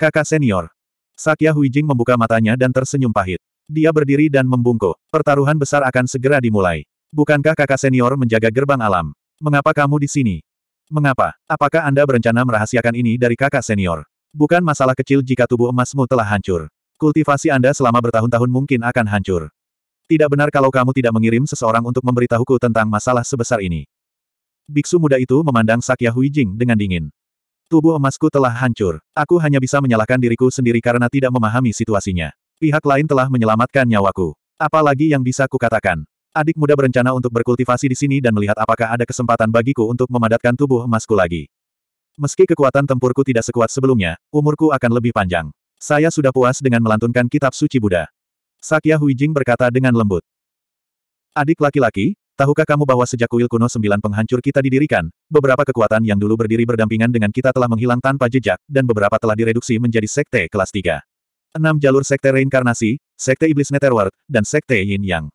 Kakak senior. Sakya Huijing membuka matanya dan tersenyum pahit. Dia berdiri dan membungkuk. Pertaruhan besar akan segera dimulai. Bukankah kakak senior menjaga gerbang alam? Mengapa kamu di sini? Mengapa? Apakah Anda berencana merahasiakan ini dari kakak senior? Bukan masalah kecil jika tubuh emasmu telah hancur. Kultivasi Anda selama bertahun-tahun mungkin akan hancur. Tidak benar kalau kamu tidak mengirim seseorang untuk memberitahuku tentang masalah sebesar ini. Biksu muda itu memandang Sakya Huijing dengan dingin. Tubuh emasku telah hancur. Aku hanya bisa menyalahkan diriku sendiri karena tidak memahami situasinya. Pihak lain telah menyelamatkan nyawaku. Apalagi yang bisa kukatakan. Adik muda berencana untuk berkultivasi di sini dan melihat apakah ada kesempatan bagiku untuk memadatkan tubuh emasku lagi. Meski kekuatan tempurku tidak sekuat sebelumnya, umurku akan lebih panjang. Saya sudah puas dengan melantunkan kitab suci Buddha. Sakya Huijing berkata dengan lembut. Adik laki-laki, Tahukah kamu bahwa sejak kuil kuno sembilan penghancur kita didirikan, beberapa kekuatan yang dulu berdiri berdampingan dengan kita telah menghilang tanpa jejak, dan beberapa telah direduksi menjadi sekte kelas 3. Enam jalur sekte reinkarnasi, sekte iblis netherworld, dan sekte yin yang.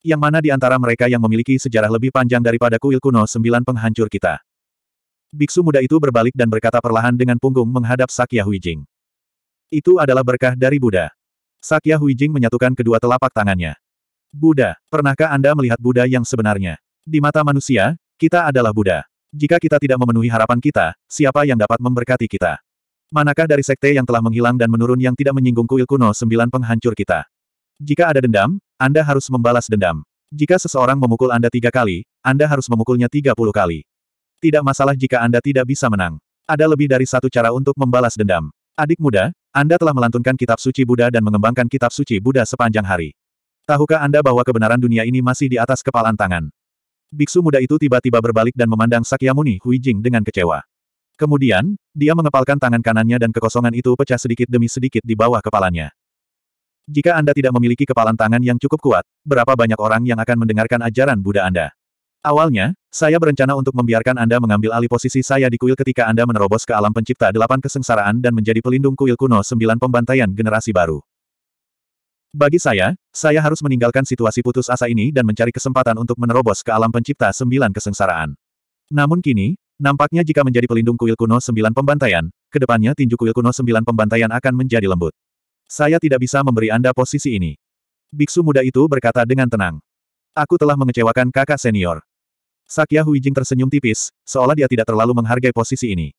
Yang mana di antara mereka yang memiliki sejarah lebih panjang daripada kuil kuno sembilan penghancur kita. Biksu muda itu berbalik dan berkata perlahan dengan punggung menghadap Sakya Huijing. Itu adalah berkah dari Buddha. Sakya Huijing menyatukan kedua telapak tangannya. Buddha, pernahkah Anda melihat Buddha yang sebenarnya? Di mata manusia, kita adalah Buddha. Jika kita tidak memenuhi harapan kita, siapa yang dapat memberkati kita? Manakah dari sekte yang telah menghilang dan menurun yang tidak menyinggung kuil kuno sembilan penghancur kita? Jika ada dendam, Anda harus membalas dendam. Jika seseorang memukul Anda tiga kali, Anda harus memukulnya tiga puluh kali. Tidak masalah jika Anda tidak bisa menang. Ada lebih dari satu cara untuk membalas dendam. Adik muda, Anda telah melantunkan kitab suci Buddha dan mengembangkan kitab suci Buddha sepanjang hari. Tahukah Anda bahwa kebenaran dunia ini masih di atas kepalan tangan? Biksu muda itu tiba-tiba berbalik dan memandang Sakyamuni Jing dengan kecewa. Kemudian, dia mengepalkan tangan kanannya dan kekosongan itu pecah sedikit demi sedikit di bawah kepalanya. Jika Anda tidak memiliki kepalan tangan yang cukup kuat, berapa banyak orang yang akan mendengarkan ajaran Buddha Anda? Awalnya, saya berencana untuk membiarkan Anda mengambil alih posisi saya di kuil ketika Anda menerobos ke alam pencipta delapan kesengsaraan dan menjadi pelindung kuil kuno sembilan pembantaian generasi baru. Bagi saya, saya harus meninggalkan situasi putus asa ini dan mencari kesempatan untuk menerobos ke alam pencipta sembilan kesengsaraan. Namun kini, nampaknya jika menjadi pelindung kuil kuno sembilan pembantaian, kedepannya tinju kuil kuno sembilan pembantaian akan menjadi lembut. Saya tidak bisa memberi Anda posisi ini. Biksu muda itu berkata dengan tenang. Aku telah mengecewakan kakak senior. Sakya Huijing tersenyum tipis, seolah dia tidak terlalu menghargai posisi ini.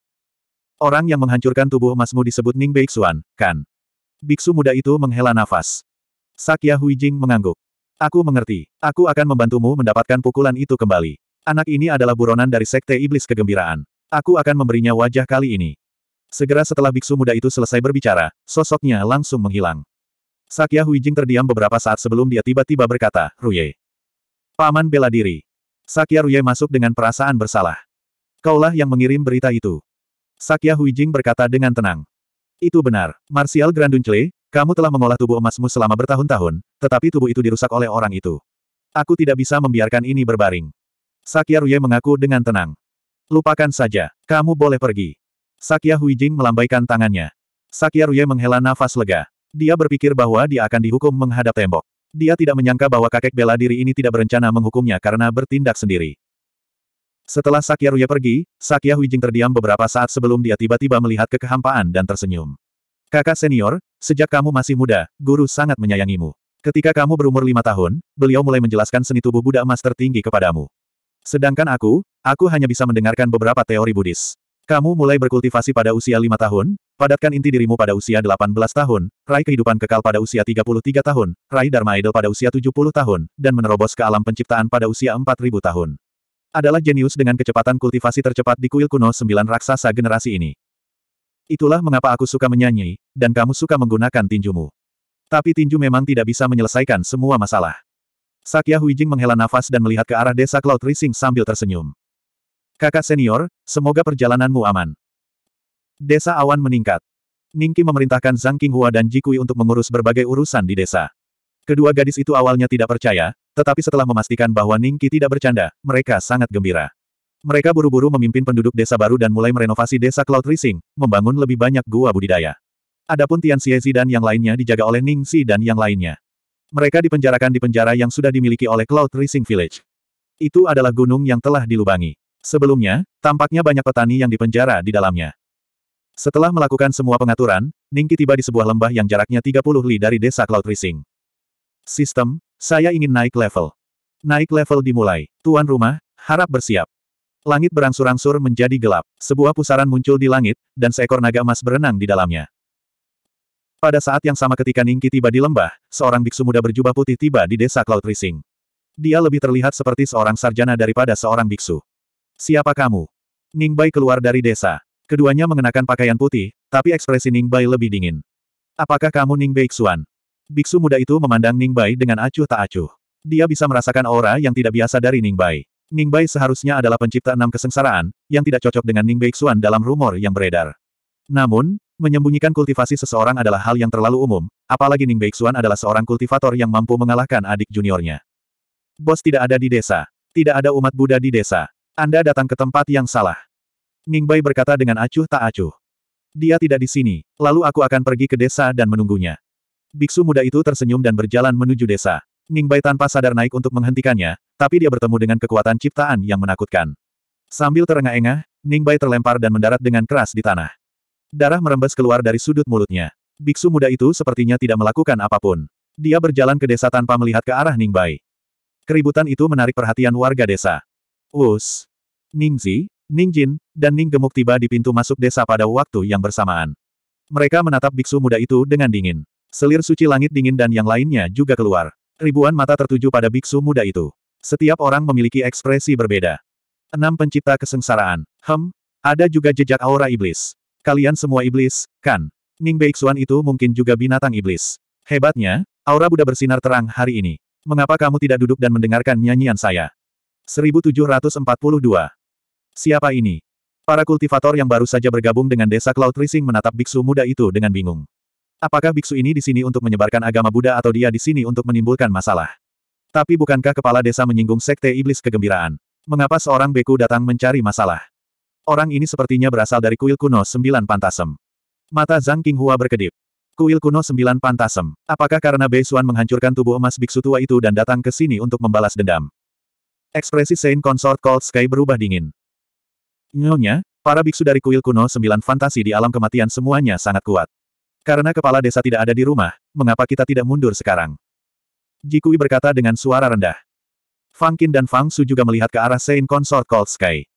Orang yang menghancurkan tubuh emasmu disebut Ning Beixuan, kan? Biksu muda itu menghela nafas. Sakya Huijing mengangguk. Aku mengerti. Aku akan membantumu mendapatkan pukulan itu kembali. Anak ini adalah buronan dari Sekte Iblis Kegembiraan. Aku akan memberinya wajah kali ini. Segera setelah biksu muda itu selesai berbicara, sosoknya langsung menghilang. Sakya Huijing terdiam beberapa saat sebelum dia tiba-tiba berkata, Ruye. Paman bela diri. Sakya Ruye masuk dengan perasaan bersalah. Kaulah yang mengirim berita itu. Sakya Huijing berkata dengan tenang. Itu benar, Martial Granduncle, kamu telah mengolah tubuh emasmu selama bertahun-tahun, tetapi tubuh itu dirusak oleh orang itu. Aku tidak bisa membiarkan ini berbaring. Sakya Ruye mengaku dengan tenang. Lupakan saja, kamu boleh pergi. Sakya Huijing melambaikan tangannya. Sakya Ruye menghela nafas lega. Dia berpikir bahwa dia akan dihukum menghadap tembok. Dia tidak menyangka bahwa kakek bela diri ini tidak berencana menghukumnya karena bertindak sendiri. Setelah Sakya Ruye pergi, Sakya Huijing terdiam beberapa saat sebelum dia tiba-tiba melihat kekehampaan dan tersenyum. Kakak senior, sejak kamu masih muda, guru sangat menyayangimu. Ketika kamu berumur lima tahun, beliau mulai menjelaskan seni tubuh Buddha emas tertinggi kepadamu. Sedangkan aku, aku hanya bisa mendengarkan beberapa teori Buddhis. Kamu mulai berkultivasi pada usia lima tahun, padatkan inti dirimu pada usia delapan belas tahun, raih kehidupan kekal pada usia tiga puluh tiga tahun, raih Dharma Idol pada usia tujuh puluh tahun, dan menerobos ke alam penciptaan pada usia empat ribu tahun. Adalah jenius dengan kecepatan kultivasi tercepat di kuil kuno sembilan raksasa generasi ini. Itulah mengapa aku suka menyanyi, dan kamu suka menggunakan tinjumu. Tapi tinju memang tidak bisa menyelesaikan semua masalah. Sakya Huijing menghela nafas dan melihat ke arah desa Cloud Rising sambil tersenyum. Kakak senior, semoga perjalananmu aman. Desa awan meningkat. Ningki memerintahkan Zhang Qinghua dan Jikui untuk mengurus berbagai urusan di desa. Kedua gadis itu awalnya tidak percaya, tetapi setelah memastikan bahwa Ningki tidak bercanda, mereka sangat gembira. Mereka buru-buru memimpin penduduk desa baru dan mulai merenovasi desa Cloud Rising, membangun lebih banyak gua budidaya. Adapun Tian Xiezi dan yang lainnya dijaga oleh Ning Xi dan yang lainnya. Mereka dipenjarakan di penjara yang sudah dimiliki oleh Cloud Rising Village. Itu adalah gunung yang telah dilubangi. Sebelumnya, tampaknya banyak petani yang dipenjara di dalamnya. Setelah melakukan semua pengaturan, Ningki tiba di sebuah lembah yang jaraknya 30 li dari desa Cloud Rising. Sistem, saya ingin naik level. Naik level dimulai. Tuan rumah, harap bersiap. Langit berangsur-angsur menjadi gelap. Sebuah pusaran muncul di langit, dan seekor naga emas berenang di dalamnya. Pada saat yang sama ketika Ningki tiba di lembah, seorang biksu muda berjubah putih tiba di desa Cloud Rising. Dia lebih terlihat seperti seorang sarjana daripada seorang biksu. Siapa kamu? Ningbai keluar dari desa. Keduanya mengenakan pakaian putih, tapi ekspresi Ningbai lebih dingin. Apakah kamu Ningbai Xuan? Biksu muda itu memandang Ningbai dengan acuh tak acuh. Dia bisa merasakan aura yang tidak biasa dari Ningbai. Ningbai seharusnya adalah pencipta enam kesengsaraan, yang tidak cocok dengan Ningbei Xuan dalam rumor yang beredar. Namun, menyembunyikan kultivasi seseorang adalah hal yang terlalu umum, apalagi Ningbei Xuan adalah seorang kultivator yang mampu mengalahkan adik juniornya. Bos tidak ada di desa. Tidak ada umat Buddha di desa. Anda datang ke tempat yang salah. Ningbai berkata dengan acuh tak acuh. Dia tidak di sini, lalu aku akan pergi ke desa dan menunggunya. Biksu muda itu tersenyum dan berjalan menuju desa. Ningbai tanpa sadar naik untuk menghentikannya, tapi dia bertemu dengan kekuatan ciptaan yang menakutkan. Sambil terengah-engah, Ningbai terlempar dan mendarat dengan keras di tanah. Darah merembes keluar dari sudut mulutnya. Biksu muda itu sepertinya tidak melakukan apapun. Dia berjalan ke desa tanpa melihat ke arah Ningbai. Keributan itu menarik perhatian warga desa. Us, Ningzi, Jin, dan Ning Gemuk tiba di pintu masuk desa pada waktu yang bersamaan. Mereka menatap biksu muda itu dengan dingin. Selir suci langit dingin dan yang lainnya juga keluar. Ribuan mata tertuju pada biksu muda itu. Setiap orang memiliki ekspresi berbeda. Enam pencipta kesengsaraan. Hem, ada juga jejak aura iblis. Kalian semua iblis, kan? Ning Beixuan itu mungkin juga binatang iblis. Hebatnya, aura Buddha bersinar terang hari ini. Mengapa kamu tidak duduk dan mendengarkan nyanyian saya? 1742. Siapa ini? Para kultivator yang baru saja bergabung dengan desa Cloud Rising menatap biksu muda itu dengan bingung. Apakah biksu ini di sini untuk menyebarkan agama Buddha atau dia di sini untuk menimbulkan masalah? Tapi bukankah kepala desa menyinggung sekte iblis kegembiraan? Mengapa seorang beku datang mencari masalah? Orang ini sepertinya berasal dari kuil kuno sembilan pantasem. Mata Zhang Qinghua berkedip. Kuil kuno sembilan pantasem. Apakah karena Bei Xuan menghancurkan tubuh emas biksu tua itu dan datang ke sini untuk membalas dendam? Ekspresi Saint Consort Cold Sky berubah dingin. Nyonya, para biksu dari kuil kuno sembilan fantasi di alam kematian semuanya sangat kuat. Karena kepala desa tidak ada di rumah, mengapa kita tidak mundur sekarang? Jikui berkata dengan suara rendah. Fang Qin dan Fang Su juga melihat ke arah Saint Consort Cold Sky.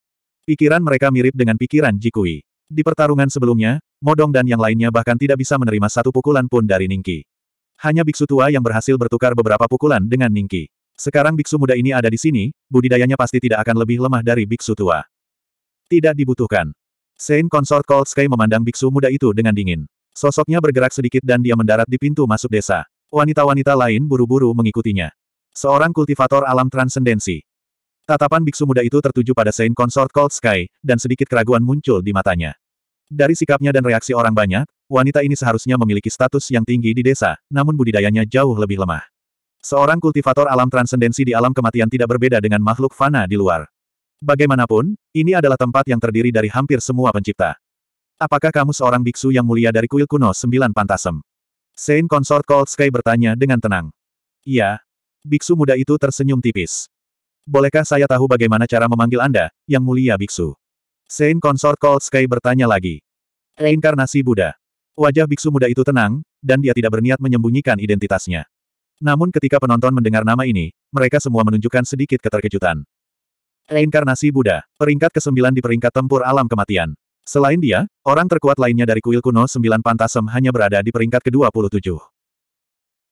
Pikiran mereka mirip dengan pikiran Jikui. Di pertarungan sebelumnya, Modong dan yang lainnya bahkan tidak bisa menerima satu pukulan pun dari Ningki. Hanya biksu tua yang berhasil bertukar beberapa pukulan dengan Ningki. Sekarang biksu muda ini ada di sini, budidayanya pasti tidak akan lebih lemah dari biksu tua. Tidak dibutuhkan. Saint Consort Cold Sky memandang biksu muda itu dengan dingin. Sosoknya bergerak sedikit dan dia mendarat di pintu masuk desa. Wanita-wanita lain buru-buru mengikutinya. Seorang kultivator alam transendensi. Tatapan biksu muda itu tertuju pada Saint Consort Cold Sky, dan sedikit keraguan muncul di matanya. Dari sikapnya dan reaksi orang banyak, wanita ini seharusnya memiliki status yang tinggi di desa, namun budidayanya jauh lebih lemah. Seorang kultivator alam transendensi di alam kematian tidak berbeda dengan makhluk fana di luar. Bagaimanapun, ini adalah tempat yang terdiri dari hampir semua pencipta. Apakah kamu seorang biksu yang mulia dari kuil kuno sembilan pantasem? Saint Consort Cold Sky bertanya dengan tenang. Iya. Biksu muda itu tersenyum tipis. Bolehkah saya tahu bagaimana cara memanggil Anda, yang mulia biksu? Saint Consort Cold Sky bertanya lagi. Reinkarnasi Buddha. Wajah biksu muda itu tenang, dan dia tidak berniat menyembunyikan identitasnya. Namun ketika penonton mendengar nama ini, mereka semua menunjukkan sedikit keterkejutan. Reinkarnasi Buddha, peringkat ke-9 di peringkat tempur alam kematian. Selain dia, orang terkuat lainnya dari kuil kuno sembilan pantasem hanya berada di peringkat ke-27.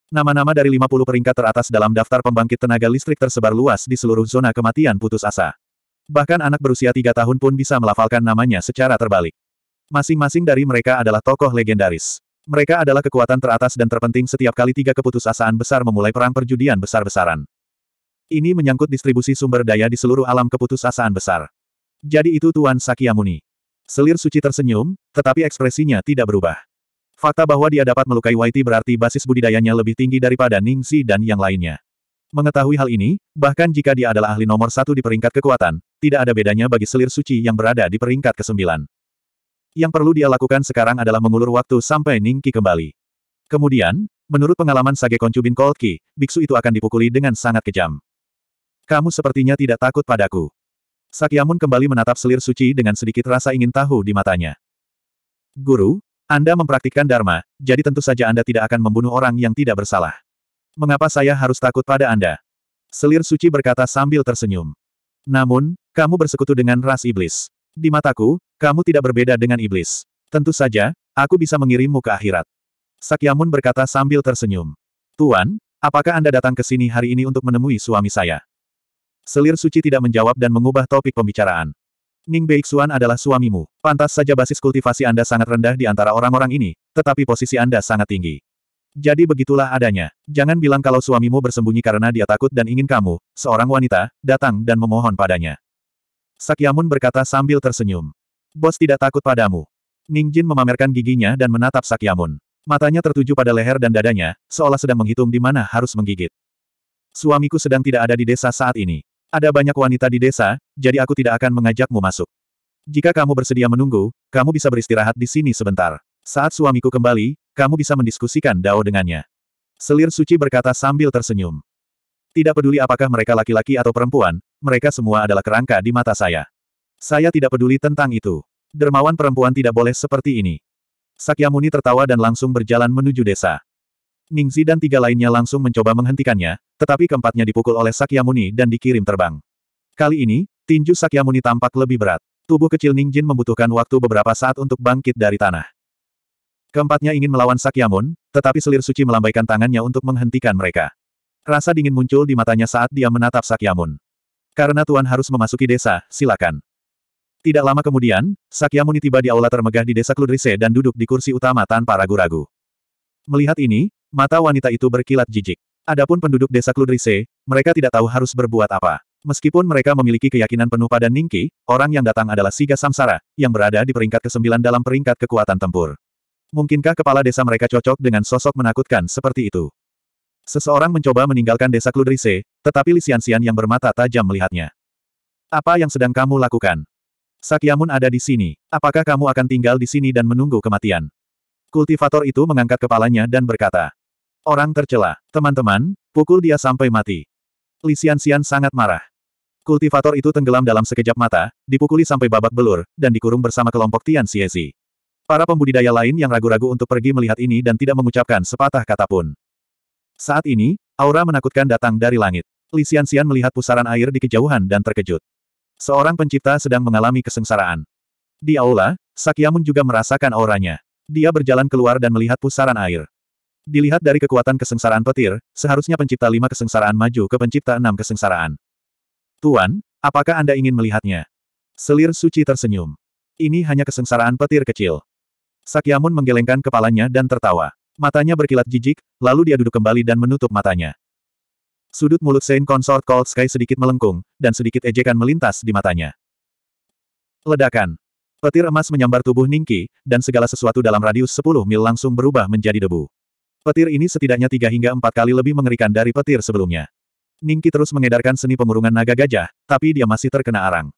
Nama-nama dari 50 peringkat teratas dalam daftar pembangkit tenaga listrik tersebar luas di seluruh zona kematian putus asa. Bahkan anak berusia tiga tahun pun bisa melafalkan namanya secara terbalik. Masing-masing dari mereka adalah tokoh legendaris. Mereka adalah kekuatan teratas dan terpenting setiap kali tiga keputusasaan besar memulai perang perjudian besar-besaran. Ini menyangkut distribusi sumber daya di seluruh alam keputusasaan besar. Jadi itu Tuan Sakyamuni. Selir suci tersenyum, tetapi ekspresinya tidak berubah. Fakta bahwa dia dapat melukai Waiti berarti basis budidayanya lebih tinggi daripada Ningxi dan yang lainnya. Mengetahui hal ini, bahkan jika dia adalah ahli nomor satu di peringkat kekuatan, tidak ada bedanya bagi selir suci yang berada di peringkat kesembilan. Yang perlu dia lakukan sekarang adalah mengulur waktu sampai Ningki kembali. Kemudian, menurut pengalaman Sage Bin Kolki, biksu itu akan dipukuli dengan sangat kejam. Kamu sepertinya tidak takut padaku. Sakyamun kembali menatap selir suci dengan sedikit rasa ingin tahu di matanya. Guru, Anda mempraktikkan Dharma, jadi tentu saja Anda tidak akan membunuh orang yang tidak bersalah. Mengapa saya harus takut pada Anda? Selir suci berkata sambil tersenyum. Namun, kamu bersekutu dengan ras iblis. Di mataku, kamu tidak berbeda dengan iblis. Tentu saja, aku bisa mengirimmu ke akhirat. Sakyamun berkata sambil tersenyum. Tuan, apakah Anda datang ke sini hari ini untuk menemui suami saya? Selir suci tidak menjawab dan mengubah topik pembicaraan. Ning Beixuan adalah suamimu. Pantas saja basis kultivasi Anda sangat rendah di antara orang-orang ini, tetapi posisi Anda sangat tinggi. Jadi begitulah adanya. Jangan bilang kalau suamimu bersembunyi karena dia takut dan ingin kamu, seorang wanita, datang dan memohon padanya. Sakyamun berkata sambil tersenyum. Bos tidak takut padamu. Ning Jin memamerkan giginya dan menatap Sakyamun. Matanya tertuju pada leher dan dadanya, seolah sedang menghitung di mana harus menggigit. Suamiku sedang tidak ada di desa saat ini. Ada banyak wanita di desa, jadi aku tidak akan mengajakmu masuk. Jika kamu bersedia menunggu, kamu bisa beristirahat di sini sebentar. Saat suamiku kembali, kamu bisa mendiskusikan Dao dengannya. Selir suci berkata sambil tersenyum. Tidak peduli apakah mereka laki-laki atau perempuan, mereka semua adalah kerangka di mata saya. Saya tidak peduli tentang itu. Dermawan perempuan tidak boleh seperti ini. Sakyamuni tertawa dan langsung berjalan menuju desa. Ningzi dan tiga lainnya langsung mencoba menghentikannya, tetapi keempatnya dipukul oleh Sakyamuni dan dikirim terbang. Kali ini, tinju Sakyamuni tampak lebih berat. Tubuh kecil Ningjin membutuhkan waktu beberapa saat untuk bangkit dari tanah. Keempatnya ingin melawan Sakyamun, tetapi selir suci melambaikan tangannya untuk menghentikan mereka. Rasa dingin muncul di matanya saat dia menatap Sakyamun. Karena tuan harus memasuki desa, silakan. Tidak lama kemudian, Sakyamuni tiba di aula termegah di desa Kludrise dan duduk di kursi utama tanpa ragu-ragu. Melihat ini, Mata wanita itu berkilat jijik. Adapun penduduk desa Kludrise, mereka tidak tahu harus berbuat apa. Meskipun mereka memiliki keyakinan penuh pada Ningki, orang yang datang adalah Siga Samsara, yang berada di peringkat ke-9 dalam peringkat kekuatan tempur. Mungkinkah kepala desa mereka cocok dengan sosok menakutkan seperti itu? Seseorang mencoba meninggalkan desa Kludrise, tetapi Lisiansian yang bermata tajam melihatnya. Apa yang sedang kamu lakukan? Sakyamun ada di sini. Apakah kamu akan tinggal di sini dan menunggu kematian? Kultivator itu mengangkat kepalanya dan berkata, Orang tercela. Teman-teman, pukul dia sampai mati. Li Xianxian sangat marah. Kultivator itu tenggelam dalam sekejap mata, dipukuli sampai babak belur, dan dikurung bersama kelompok Tian Xiezi. Para pembudidaya lain yang ragu-ragu untuk pergi melihat ini dan tidak mengucapkan sepatah kata pun. Saat ini, aura menakutkan datang dari langit. Li Xianxian melihat pusaran air di kejauhan dan terkejut. Seorang pencipta sedang mengalami kesengsaraan. Di aula, Sakyamun juga merasakan auranya. Dia berjalan keluar dan melihat pusaran air. Dilihat dari kekuatan kesengsaraan petir, seharusnya pencipta lima kesengsaraan maju ke pencipta enam kesengsaraan. Tuan, apakah Anda ingin melihatnya? Selir suci tersenyum. Ini hanya kesengsaraan petir kecil. Sakyamun menggelengkan kepalanya dan tertawa. Matanya berkilat jijik, lalu dia duduk kembali dan menutup matanya. Sudut mulut Saint Consort Cold Sky sedikit melengkung, dan sedikit ejekan melintas di matanya. Ledakan. Petir emas menyambar tubuh Ningki, dan segala sesuatu dalam radius 10 mil langsung berubah menjadi debu. Petir ini setidaknya tiga hingga empat kali lebih mengerikan dari petir sebelumnya. Ningki terus mengedarkan seni pengurungan naga gajah, tapi dia masih terkena arang.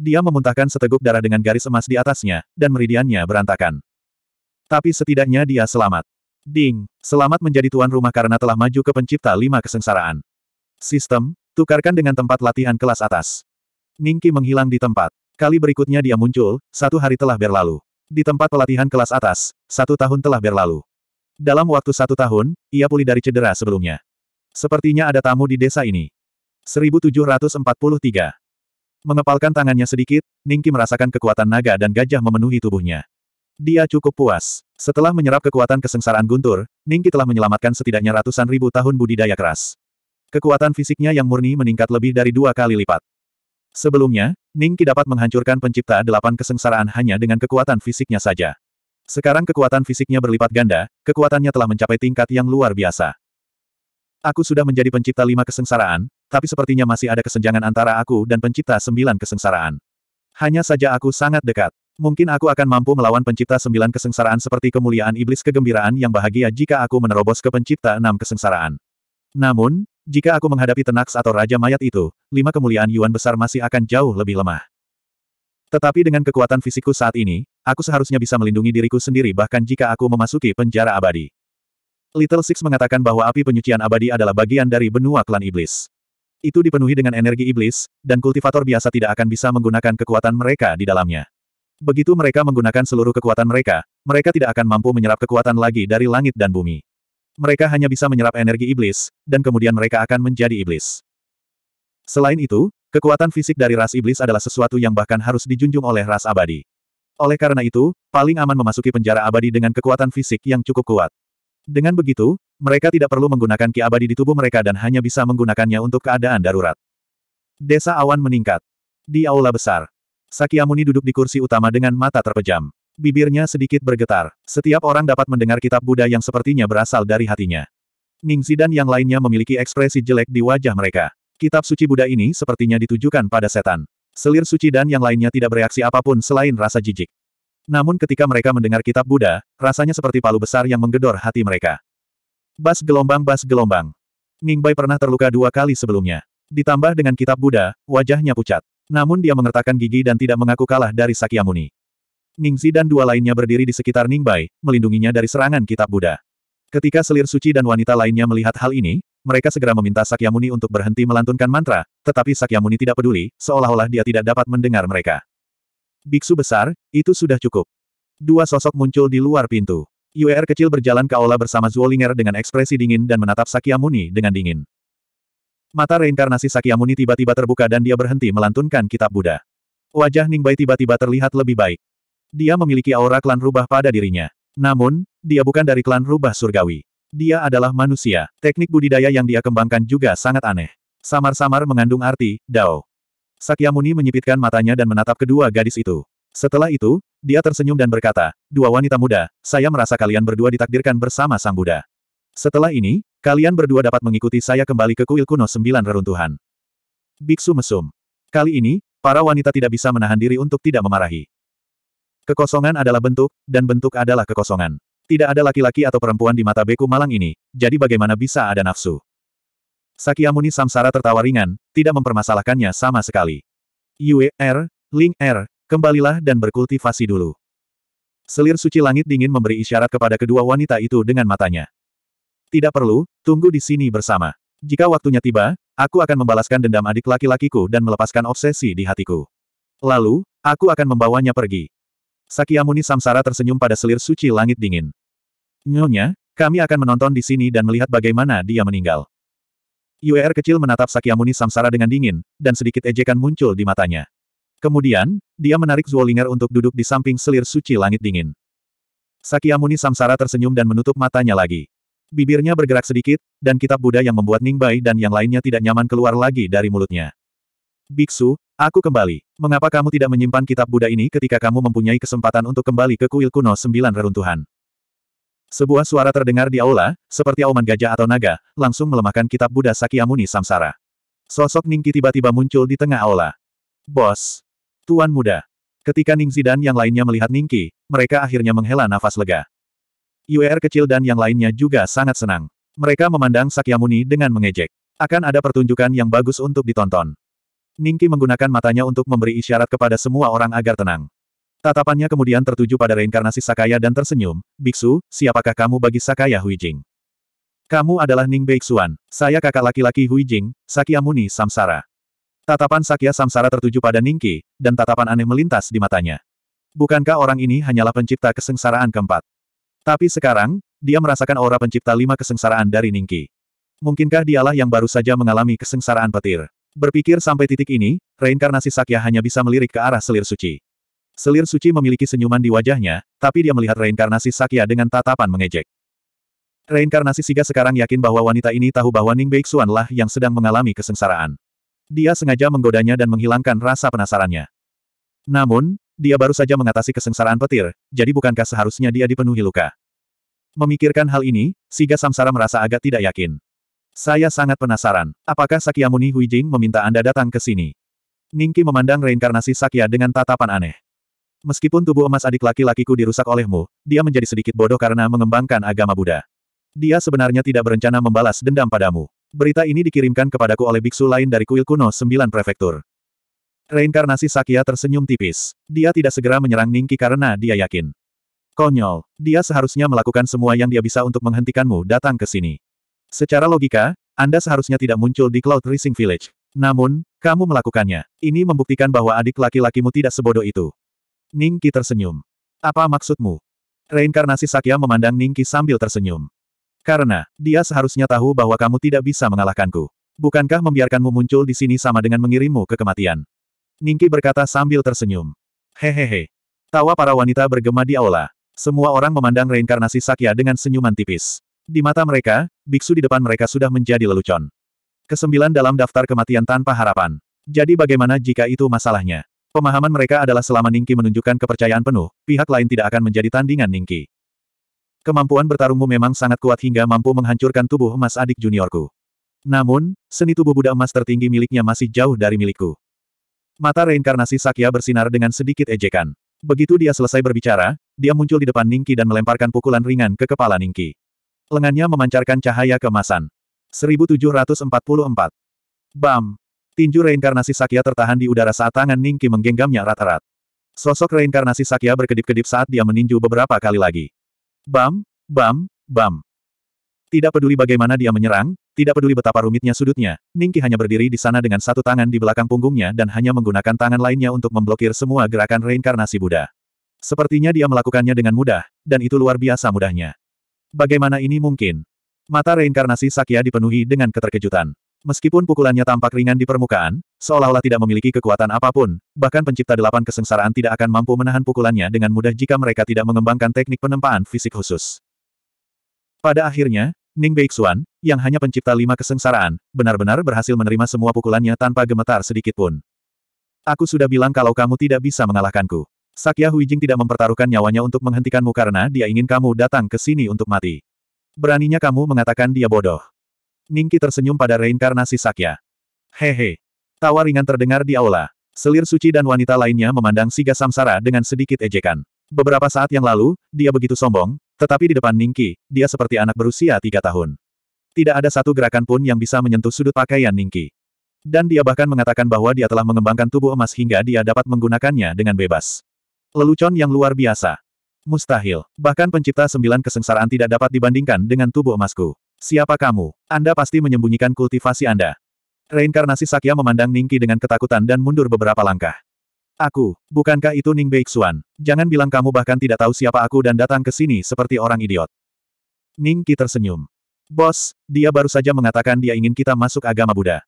Dia memuntahkan seteguk darah dengan garis emas di atasnya, dan meridiannya berantakan. Tapi setidaknya dia selamat. Ding, selamat menjadi tuan rumah karena telah maju ke pencipta lima kesengsaraan. Sistem, tukarkan dengan tempat latihan kelas atas. Ningki menghilang di tempat. Kali berikutnya dia muncul, satu hari telah berlalu. Di tempat pelatihan kelas atas, satu tahun telah berlalu. Dalam waktu satu tahun, ia pulih dari cedera sebelumnya. Sepertinya ada tamu di desa ini. 1743. Mengepalkan tangannya sedikit, Ningki merasakan kekuatan naga dan gajah memenuhi tubuhnya. Dia cukup puas. Setelah menyerap kekuatan kesengsaraan guntur, Ningki telah menyelamatkan setidaknya ratusan ribu tahun budidaya keras. Kekuatan fisiknya yang murni meningkat lebih dari dua kali lipat. Sebelumnya, Ningki dapat menghancurkan pencipta delapan kesengsaraan hanya dengan kekuatan fisiknya saja. Sekarang kekuatan fisiknya berlipat ganda, kekuatannya telah mencapai tingkat yang luar biasa. Aku sudah menjadi pencipta lima kesengsaraan, tapi sepertinya masih ada kesenjangan antara aku dan pencipta sembilan kesengsaraan. Hanya saja aku sangat dekat. Mungkin aku akan mampu melawan pencipta sembilan kesengsaraan seperti kemuliaan iblis kegembiraan yang bahagia jika aku menerobos ke pencipta enam kesengsaraan. Namun, jika aku menghadapi tenaks atau raja mayat itu, lima kemuliaan Yuan besar masih akan jauh lebih lemah. Tetapi dengan kekuatan fisikku saat ini, aku seharusnya bisa melindungi diriku sendiri bahkan jika aku memasuki penjara abadi. Little Six mengatakan bahwa api penyucian abadi adalah bagian dari benua klan iblis. Itu dipenuhi dengan energi iblis, dan kultivator biasa tidak akan bisa menggunakan kekuatan mereka di dalamnya. Begitu mereka menggunakan seluruh kekuatan mereka, mereka tidak akan mampu menyerap kekuatan lagi dari langit dan bumi. Mereka hanya bisa menyerap energi iblis, dan kemudian mereka akan menjadi iblis. Selain itu, kekuatan fisik dari ras iblis adalah sesuatu yang bahkan harus dijunjung oleh ras abadi. Oleh karena itu, paling aman memasuki penjara abadi dengan kekuatan fisik yang cukup kuat. Dengan begitu, mereka tidak perlu menggunakan ki abadi di tubuh mereka dan hanya bisa menggunakannya untuk keadaan darurat. Desa awan meningkat. Di aula besar, Sakyamuni duduk di kursi utama dengan mata terpejam. Bibirnya sedikit bergetar. Setiap orang dapat mendengar kitab Buddha yang sepertinya berasal dari hatinya. Ningzi dan yang lainnya memiliki ekspresi jelek di wajah mereka. Kitab suci Buddha ini sepertinya ditujukan pada setan. Selir suci dan yang lainnya tidak bereaksi apapun selain rasa jijik. Namun ketika mereka mendengar kitab Buddha, rasanya seperti palu besar yang menggedor hati mereka. Bas gelombang bas gelombang. Ning Bai pernah terluka dua kali sebelumnya. Ditambah dengan kitab Buddha, wajahnya pucat. Namun dia mengertakkan gigi dan tidak mengaku kalah dari Sakyamuni. Ningzi dan dua lainnya berdiri di sekitar Ning Bai, melindunginya dari serangan kitab Buddha. Ketika selir suci dan wanita lainnya melihat hal ini, mereka segera meminta Sakyamuni untuk berhenti melantunkan mantra, tetapi Sakyamuni tidak peduli, seolah-olah dia tidak dapat mendengar mereka. Biksu besar, itu sudah cukup. Dua sosok muncul di luar pintu. Yuer kecil berjalan ke aula bersama Zuolinger dengan ekspresi dingin dan menatap Sakyamuni dengan dingin. Mata reinkarnasi Sakyamuni tiba-tiba terbuka dan dia berhenti melantunkan kitab Buddha. Wajah Ningbai tiba-tiba terlihat lebih baik. Dia memiliki aura klan rubah pada dirinya. Namun, dia bukan dari klan rubah surgawi. Dia adalah manusia. Teknik budidaya yang dia kembangkan juga sangat aneh. Samar-samar mengandung arti, Dao. Sakyamuni menyipitkan matanya dan menatap kedua gadis itu. Setelah itu, dia tersenyum dan berkata, Dua wanita muda, saya merasa kalian berdua ditakdirkan bersama Sang Buddha. Setelah ini, kalian berdua dapat mengikuti saya kembali ke kuil kuno sembilan reruntuhan. Biksu mesum. Kali ini, para wanita tidak bisa menahan diri untuk tidak memarahi. Kekosongan adalah bentuk, dan bentuk adalah kekosongan. Tidak ada laki-laki atau perempuan di mata beku malang ini, jadi bagaimana bisa ada nafsu? Sakyamuni Samsara tertawa ringan, tidak mempermasalahkannya sama sekali. Yue, R, er, Ling R, er, kembalilah dan berkultivasi dulu. Selir suci langit dingin memberi isyarat kepada kedua wanita itu dengan matanya. Tidak perlu, tunggu di sini bersama. Jika waktunya tiba, aku akan membalaskan dendam adik laki-lakiku dan melepaskan obsesi di hatiku. Lalu, aku akan membawanya pergi. Sakyamuni Samsara tersenyum pada selir suci langit dingin. Nyonya, kami akan menonton di sini dan melihat bagaimana dia meninggal. Yu'er kecil menatap Sakyamuni Samsara dengan dingin, dan sedikit ejekan muncul di matanya. Kemudian, dia menarik Zuolinger untuk duduk di samping selir suci langit dingin. Sakyamuni Samsara tersenyum dan menutup matanya lagi. Bibirnya bergerak sedikit, dan kitab Buddha yang membuat Ningbai dan yang lainnya tidak nyaman keluar lagi dari mulutnya. Biksu, aku kembali. Mengapa kamu tidak menyimpan kitab Buddha ini ketika kamu mempunyai kesempatan untuk kembali ke kuil kuno sembilan reruntuhan? Sebuah suara terdengar di aula, seperti auman gajah atau naga, langsung melemahkan kitab Buddha Sakyamuni Samsara. Sosok Ningki tiba-tiba muncul di tengah aula. Bos. Tuan muda. Ketika Ningzi dan yang lainnya melihat Ningki, mereka akhirnya menghela nafas lega. UR kecil dan yang lainnya juga sangat senang. Mereka memandang Sakyamuni dengan mengejek. Akan ada pertunjukan yang bagus untuk ditonton. Ningki menggunakan matanya untuk memberi isyarat kepada semua orang agar tenang. Tatapannya kemudian tertuju pada reinkarnasi Sakaya dan tersenyum, Biksu, siapakah kamu bagi Sakaya Huijing? Kamu adalah Ning Beixuan, saya kakak laki-laki Huijing, Muni Samsara. Tatapan Sakya Samsara tertuju pada Ningki, dan tatapan aneh melintas di matanya. Bukankah orang ini hanyalah pencipta kesengsaraan keempat? Tapi sekarang, dia merasakan aura pencipta lima kesengsaraan dari Ningki. Mungkinkah dialah yang baru saja mengalami kesengsaraan petir? Berpikir sampai titik ini, reinkarnasi Sakya hanya bisa melirik ke arah selir suci. Selir suci memiliki senyuman di wajahnya, tapi dia melihat reinkarnasi Sakya dengan tatapan mengejek. Reinkarnasi Siga sekarang yakin bahwa wanita ini tahu bahwa Ning Beixuan lah yang sedang mengalami kesengsaraan. Dia sengaja menggodanya dan menghilangkan rasa penasarannya. Namun, dia baru saja mengatasi kesengsaraan petir, jadi bukankah seharusnya dia dipenuhi luka? Memikirkan hal ini, Siga Samsara merasa agak tidak yakin. Saya sangat penasaran, apakah Sakyamuni Huijing meminta Anda datang ke sini? Ningki memandang reinkarnasi Sakya dengan tatapan aneh. Meskipun tubuh emas adik laki-lakiku dirusak olehmu, dia menjadi sedikit bodoh karena mengembangkan agama Buddha. Dia sebenarnya tidak berencana membalas dendam padamu. Berita ini dikirimkan kepadaku oleh biksu lain dari kuil kuno sembilan prefektur. Reinkarnasi Sakya tersenyum tipis. Dia tidak segera menyerang Ningki karena dia yakin. Konyol, dia seharusnya melakukan semua yang dia bisa untuk menghentikanmu datang ke sini. Secara logika, Anda seharusnya tidak muncul di Cloud Rising Village. Namun, kamu melakukannya. Ini membuktikan bahwa adik laki-lakimu tidak sebodoh itu. Ningki tersenyum. Apa maksudmu? Reinkarnasi Sakya memandang Ningki sambil tersenyum. Karena, dia seharusnya tahu bahwa kamu tidak bisa mengalahkanku. Bukankah membiarkanmu muncul di sini sama dengan mengirimmu ke kematian? Ningki berkata sambil tersenyum. Hehehe. Tawa para wanita bergema di aula. Semua orang memandang reinkarnasi Sakya dengan senyuman tipis. Di mata mereka, biksu di depan mereka sudah menjadi lelucon. Kesembilan dalam daftar kematian tanpa harapan. Jadi bagaimana jika itu masalahnya? Pemahaman mereka adalah selama Ningki menunjukkan kepercayaan penuh, pihak lain tidak akan menjadi tandingan Ningki. Kemampuan bertarungmu memang sangat kuat hingga mampu menghancurkan tubuh emas adik juniorku. Namun, seni tubuh Buddha emas tertinggi miliknya masih jauh dari milikku. Mata reinkarnasi Sakya bersinar dengan sedikit ejekan. Begitu dia selesai berbicara, dia muncul di depan Ningki dan melemparkan pukulan ringan ke kepala Ningki. Lengannya memancarkan cahaya kemasan. 1744. Bam! Tinju reinkarnasi Sakya tertahan di udara saat tangan Ningki menggenggamnya rat-rat. Sosok reinkarnasi Sakya berkedip-kedip saat dia meninju beberapa kali lagi. Bam! Bam! Bam! Tidak peduli bagaimana dia menyerang, tidak peduli betapa rumitnya sudutnya, Ningki hanya berdiri di sana dengan satu tangan di belakang punggungnya dan hanya menggunakan tangan lainnya untuk memblokir semua gerakan reinkarnasi Buddha. Sepertinya dia melakukannya dengan mudah, dan itu luar biasa mudahnya. Bagaimana ini mungkin? Mata reinkarnasi Sakya dipenuhi dengan keterkejutan. Meskipun pukulannya tampak ringan di permukaan, seolah-olah tidak memiliki kekuatan apapun, bahkan pencipta delapan kesengsaraan tidak akan mampu menahan pukulannya dengan mudah jika mereka tidak mengembangkan teknik penempaan fisik khusus. Pada akhirnya, Ning Beixuan, yang hanya pencipta lima kesengsaraan, benar-benar berhasil menerima semua pukulannya tanpa gemetar sedikitpun. Aku sudah bilang kalau kamu tidak bisa mengalahkanku. Sakya Huijing tidak mempertaruhkan nyawanya untuk menghentikanmu karena dia ingin kamu datang ke sini untuk mati. Beraninya kamu mengatakan dia bodoh. Ningki tersenyum pada reinkarnasi Sakya. Hehe. Tawa ringan terdengar di aula. Selir suci dan wanita lainnya memandang Siga Samsara dengan sedikit ejekan. Beberapa saat yang lalu, dia begitu sombong, tetapi di depan Ningki, dia seperti anak berusia tiga tahun. Tidak ada satu gerakan pun yang bisa menyentuh sudut pakaian Ningki. Dan dia bahkan mengatakan bahwa dia telah mengembangkan tubuh emas hingga dia dapat menggunakannya dengan bebas. Lelucon yang luar biasa. Mustahil. Bahkan pencipta sembilan kesengsaraan tidak dapat dibandingkan dengan tubuh emasku. Siapa kamu? Anda pasti menyembunyikan kultivasi Anda. Reinkarnasi Sakya memandang Ningki dengan ketakutan dan mundur beberapa langkah. Aku, bukankah itu Ning Beixuan? Jangan bilang kamu bahkan tidak tahu siapa aku dan datang ke sini seperti orang idiot. Ningki tersenyum. Bos, dia baru saja mengatakan dia ingin kita masuk agama Buddha.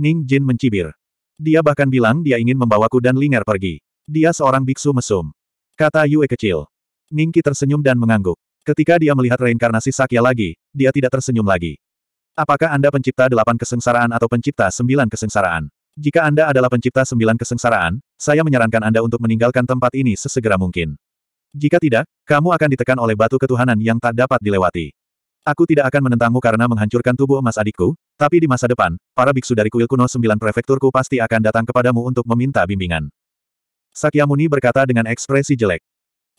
Ning Jin mencibir. Dia bahkan bilang dia ingin membawaku dan Linger pergi. Dia seorang biksu mesum. Kata Yue kecil. Ningki tersenyum dan mengangguk. Ketika dia melihat reinkarnasi Sakya lagi, dia tidak tersenyum lagi. Apakah Anda pencipta delapan kesengsaraan atau pencipta sembilan kesengsaraan? Jika Anda adalah pencipta sembilan kesengsaraan, saya menyarankan Anda untuk meninggalkan tempat ini sesegera mungkin. Jika tidak, kamu akan ditekan oleh batu ketuhanan yang tak dapat dilewati. Aku tidak akan menentangmu karena menghancurkan tubuh emas adikku, tapi di masa depan, para biksu dari kuil kuno sembilan prefekturku pasti akan datang kepadamu untuk meminta bimbingan. Sakyamuni berkata dengan ekspresi jelek.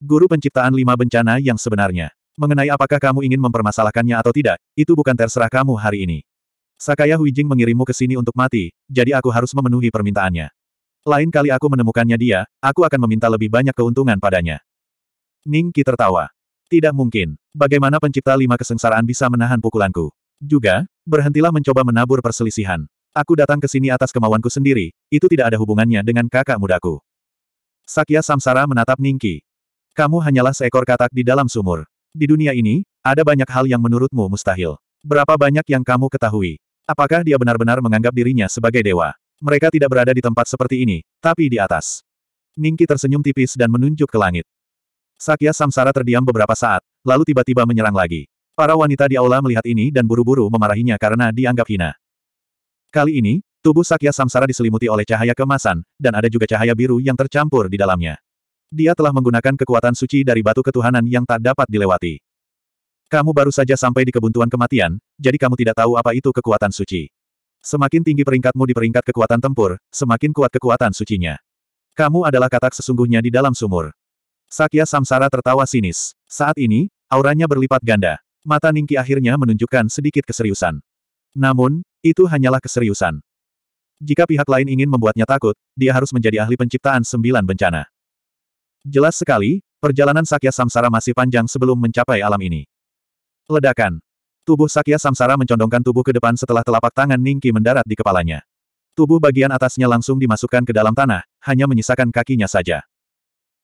Guru penciptaan lima bencana yang sebenarnya. Mengenai apakah kamu ingin mempermasalahkannya atau tidak, itu bukan terserah kamu hari ini. Sakaya Huijing mengirimmu ke sini untuk mati, jadi aku harus memenuhi permintaannya. Lain kali aku menemukannya dia, aku akan meminta lebih banyak keuntungan padanya. Ning Qi tertawa. Tidak mungkin. Bagaimana pencipta lima kesengsaraan bisa menahan pukulanku? Juga, berhentilah mencoba menabur perselisihan. Aku datang ke sini atas kemauanku sendiri, itu tidak ada hubungannya dengan kakak mudaku. Sakya Samsara menatap Ningki. Kamu hanyalah seekor katak di dalam sumur. Di dunia ini, ada banyak hal yang menurutmu mustahil. Berapa banyak yang kamu ketahui? Apakah dia benar-benar menganggap dirinya sebagai dewa? Mereka tidak berada di tempat seperti ini, tapi di atas. Ningki tersenyum tipis dan menunjuk ke langit. Sakya Samsara terdiam beberapa saat, lalu tiba-tiba menyerang lagi. Para wanita di aula melihat ini dan buru-buru memarahinya karena dianggap hina. Kali ini, Tubuh Sakya Samsara diselimuti oleh cahaya kemasan, dan ada juga cahaya biru yang tercampur di dalamnya. Dia telah menggunakan kekuatan suci dari batu ketuhanan yang tak dapat dilewati. Kamu baru saja sampai di kebuntuan kematian, jadi kamu tidak tahu apa itu kekuatan suci. Semakin tinggi peringkatmu di peringkat kekuatan tempur, semakin kuat kekuatan sucinya. Kamu adalah katak sesungguhnya di dalam sumur. Sakya Samsara tertawa sinis. Saat ini, auranya berlipat ganda. Mata Ningki akhirnya menunjukkan sedikit keseriusan. Namun, itu hanyalah keseriusan. Jika pihak lain ingin membuatnya takut, dia harus menjadi ahli penciptaan sembilan bencana. Jelas sekali, perjalanan Sakya Samsara masih panjang sebelum mencapai alam ini. Ledakan. Tubuh Sakya Samsara mencondongkan tubuh ke depan setelah telapak tangan Ningki mendarat di kepalanya. Tubuh bagian atasnya langsung dimasukkan ke dalam tanah, hanya menyisakan kakinya saja.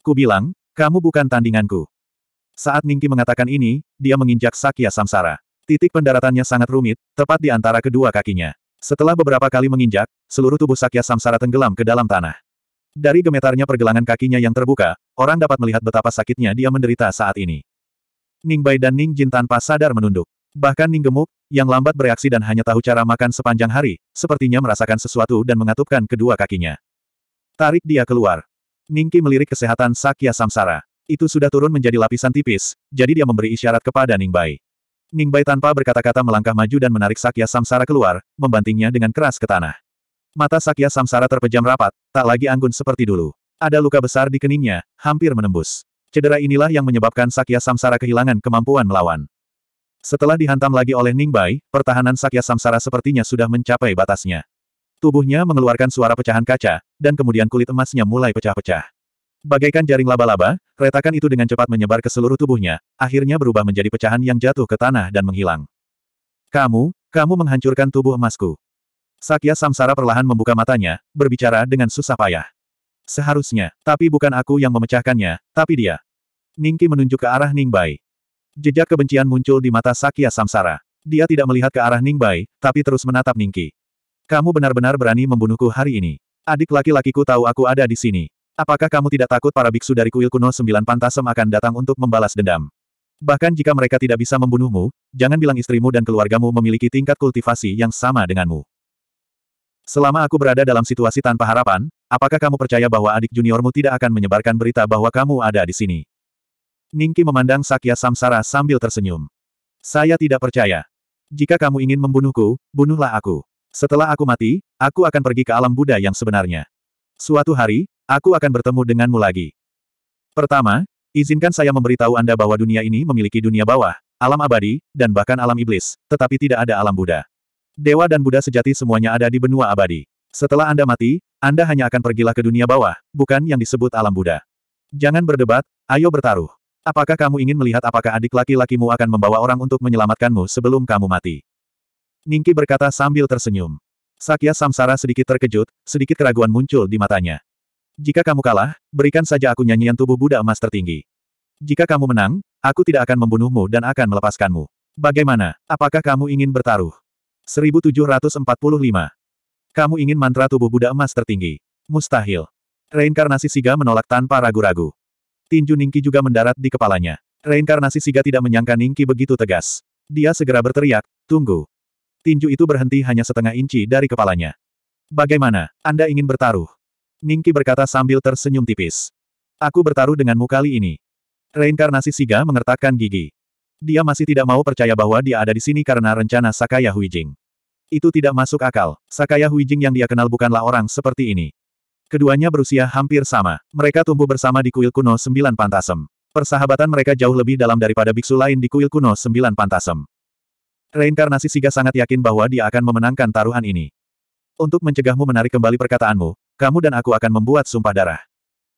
Ku bilang, kamu bukan tandinganku. Saat Ningki mengatakan ini, dia menginjak Sakya Samsara. Titik pendaratannya sangat rumit, tepat di antara kedua kakinya. Setelah beberapa kali menginjak, seluruh tubuh Sakya Samsara tenggelam ke dalam tanah. Dari gemetarnya pergelangan kakinya yang terbuka, orang dapat melihat betapa sakitnya dia menderita saat ini. Ning Bai dan Ning Jin tanpa sadar menunduk. Bahkan Ning Gemuk, yang lambat bereaksi dan hanya tahu cara makan sepanjang hari, sepertinya merasakan sesuatu dan mengatupkan kedua kakinya. Tarik dia keluar. Ning Ningki melirik kesehatan Sakya Samsara. Itu sudah turun menjadi lapisan tipis, jadi dia memberi isyarat kepada Ning Bai. Ning Bai tanpa berkata-kata melangkah maju dan menarik Sakya Samsara keluar, membantingnya dengan keras ke tanah. Mata Sakya Samsara terpejam rapat, tak lagi anggun seperti dulu. Ada luka besar di keningnya, hampir menembus. Cedera inilah yang menyebabkan Sakya Samsara kehilangan kemampuan melawan. Setelah dihantam lagi oleh Ning Bai, pertahanan Sakya Samsara sepertinya sudah mencapai batasnya. Tubuhnya mengeluarkan suara pecahan kaca, dan kemudian kulit emasnya mulai pecah-pecah. Bagaikan jaring laba-laba, retakan itu dengan cepat menyebar ke seluruh tubuhnya, akhirnya berubah menjadi pecahan yang jatuh ke tanah dan menghilang. Kamu, kamu menghancurkan tubuh emasku. Sakya Samsara perlahan membuka matanya, berbicara dengan susah payah. Seharusnya, tapi bukan aku yang memecahkannya, tapi dia. Ningki menunjuk ke arah Ningbai. Jejak kebencian muncul di mata Sakya Samsara. Dia tidak melihat ke arah Ningbai, tapi terus menatap Ningki. Kamu benar-benar berani membunuhku hari ini. Adik laki-lakiku tahu aku ada di sini. Apakah kamu tidak takut para biksu dari kuil kuno sembilan pantasem akan datang untuk membalas dendam? Bahkan jika mereka tidak bisa membunuhmu, jangan bilang istrimu dan keluargamu memiliki tingkat kultivasi yang sama denganmu. Selama aku berada dalam situasi tanpa harapan, apakah kamu percaya bahwa adik juniormu tidak akan menyebarkan berita bahwa kamu ada di sini? Ningki memandang Sakya Samsara sambil tersenyum. Saya tidak percaya. Jika kamu ingin membunuhku, bunuhlah aku. Setelah aku mati, aku akan pergi ke alam Buddha yang sebenarnya. Suatu hari, Aku akan bertemu denganmu lagi. Pertama, izinkan saya memberitahu Anda bahwa dunia ini memiliki dunia bawah, alam abadi, dan bahkan alam iblis, tetapi tidak ada alam Buddha. Dewa dan Buddha sejati semuanya ada di benua abadi. Setelah Anda mati, Anda hanya akan pergilah ke dunia bawah, bukan yang disebut alam Buddha. Jangan berdebat, ayo bertaruh. Apakah kamu ingin melihat apakah adik laki-lakimu akan membawa orang untuk menyelamatkanmu sebelum kamu mati? Ningki berkata sambil tersenyum. Sakya Samsara sedikit terkejut, sedikit keraguan muncul di matanya. Jika kamu kalah, berikan saja aku nyanyian tubuh Buddha emas tertinggi. Jika kamu menang, aku tidak akan membunuhmu dan akan melepaskanmu. Bagaimana, apakah kamu ingin bertaruh? 1745. Kamu ingin mantra tubuh Buddha emas tertinggi. Mustahil. Reinkarnasi Siga menolak tanpa ragu-ragu. Tinju Ningki juga mendarat di kepalanya. Reinkarnasi Siga tidak menyangka Ningki begitu tegas. Dia segera berteriak, tunggu. Tinju itu berhenti hanya setengah inci dari kepalanya. Bagaimana, Anda ingin bertaruh? Ningki berkata sambil tersenyum tipis. Aku bertaruh denganmu kali ini. Reinkarnasi Siga mengertakkan gigi. Dia masih tidak mau percaya bahwa dia ada di sini karena rencana Sakaya Huijing. Itu tidak masuk akal. Sakaya Huijing yang dia kenal bukanlah orang seperti ini. Keduanya berusia hampir sama. Mereka tumbuh bersama di kuil kuno Sembilan Pantasem. Persahabatan mereka jauh lebih dalam daripada biksu lain di kuil kuno Sembilan Pantasem. Reinkarnasi Siga sangat yakin bahwa dia akan memenangkan taruhan ini. Untuk mencegahmu menarik kembali perkataanmu, kamu dan aku akan membuat sumpah darah.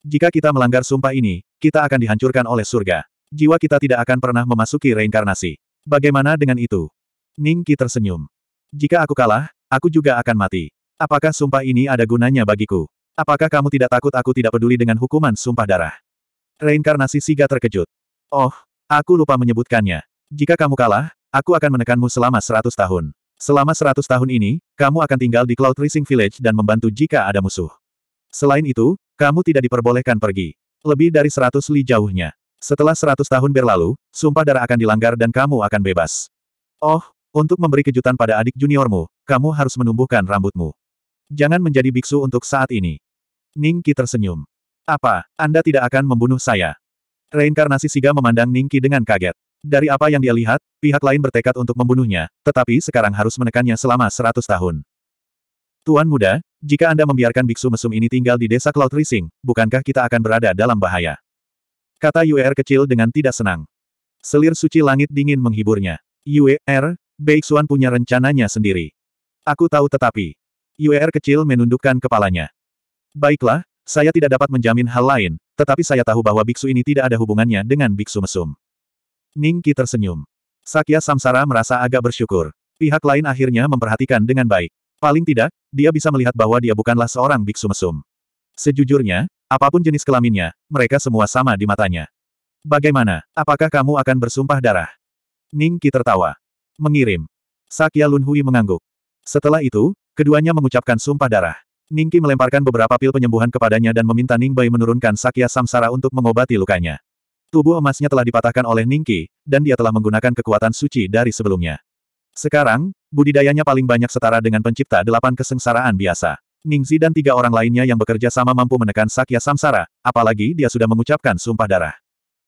Jika kita melanggar sumpah ini, kita akan dihancurkan oleh surga. Jiwa kita tidak akan pernah memasuki reinkarnasi. Bagaimana dengan itu? Ningki tersenyum. Jika aku kalah, aku juga akan mati. Apakah sumpah ini ada gunanya bagiku? Apakah kamu tidak takut aku tidak peduli dengan hukuman sumpah darah? Reinkarnasi Siga terkejut. Oh, aku lupa menyebutkannya. Jika kamu kalah, aku akan menekanmu selama seratus tahun. Selama seratus tahun ini, kamu akan tinggal di Cloud Rising Village dan membantu jika ada musuh. Selain itu, kamu tidak diperbolehkan pergi. Lebih dari seratus li jauhnya. Setelah seratus tahun berlalu, sumpah darah akan dilanggar dan kamu akan bebas. Oh, untuk memberi kejutan pada adik juniormu, kamu harus menumbuhkan rambutmu. Jangan menjadi biksu untuk saat ini. Ningki tersenyum. Apa, Anda tidak akan membunuh saya? Reinkarnasi Siga memandang Ningki dengan kaget. Dari apa yang dia lihat, pihak lain bertekad untuk membunuhnya, tetapi sekarang harus menekannya selama seratus tahun. Tuan muda, jika Anda membiarkan biksu mesum ini tinggal di desa Cloud Rising, bukankah kita akan berada dalam bahaya? Kata Yuer er kecil dengan tidak senang. Selir suci langit dingin menghiburnya. baik er, Beixuan punya rencananya sendiri. Aku tahu tetapi. Yuer er kecil menundukkan kepalanya. Baiklah, saya tidak dapat menjamin hal lain, tetapi saya tahu bahwa biksu ini tidak ada hubungannya dengan biksu mesum. Ningki tersenyum. Sakya Samsara merasa agak bersyukur. Pihak lain akhirnya memperhatikan dengan baik. Paling tidak, dia bisa melihat bahwa dia bukanlah seorang biksu mesum. Sejujurnya, apapun jenis kelaminnya, mereka semua sama di matanya. Bagaimana, apakah kamu akan bersumpah darah? Ningki tertawa. Mengirim. Sakya Lunhui mengangguk. Setelah itu, keduanya mengucapkan sumpah darah. Ningki melemparkan beberapa pil penyembuhan kepadanya dan meminta Ningbai menurunkan Sakya Samsara untuk mengobati lukanya. Tubuh emasnya telah dipatahkan oleh Ningki, dan dia telah menggunakan kekuatan suci dari sebelumnya. Sekarang, budidayanya paling banyak setara dengan pencipta delapan kesengsaraan biasa. Ningzi dan tiga orang lainnya yang bekerja sama mampu menekan Sakya Samsara, apalagi dia sudah mengucapkan sumpah darah.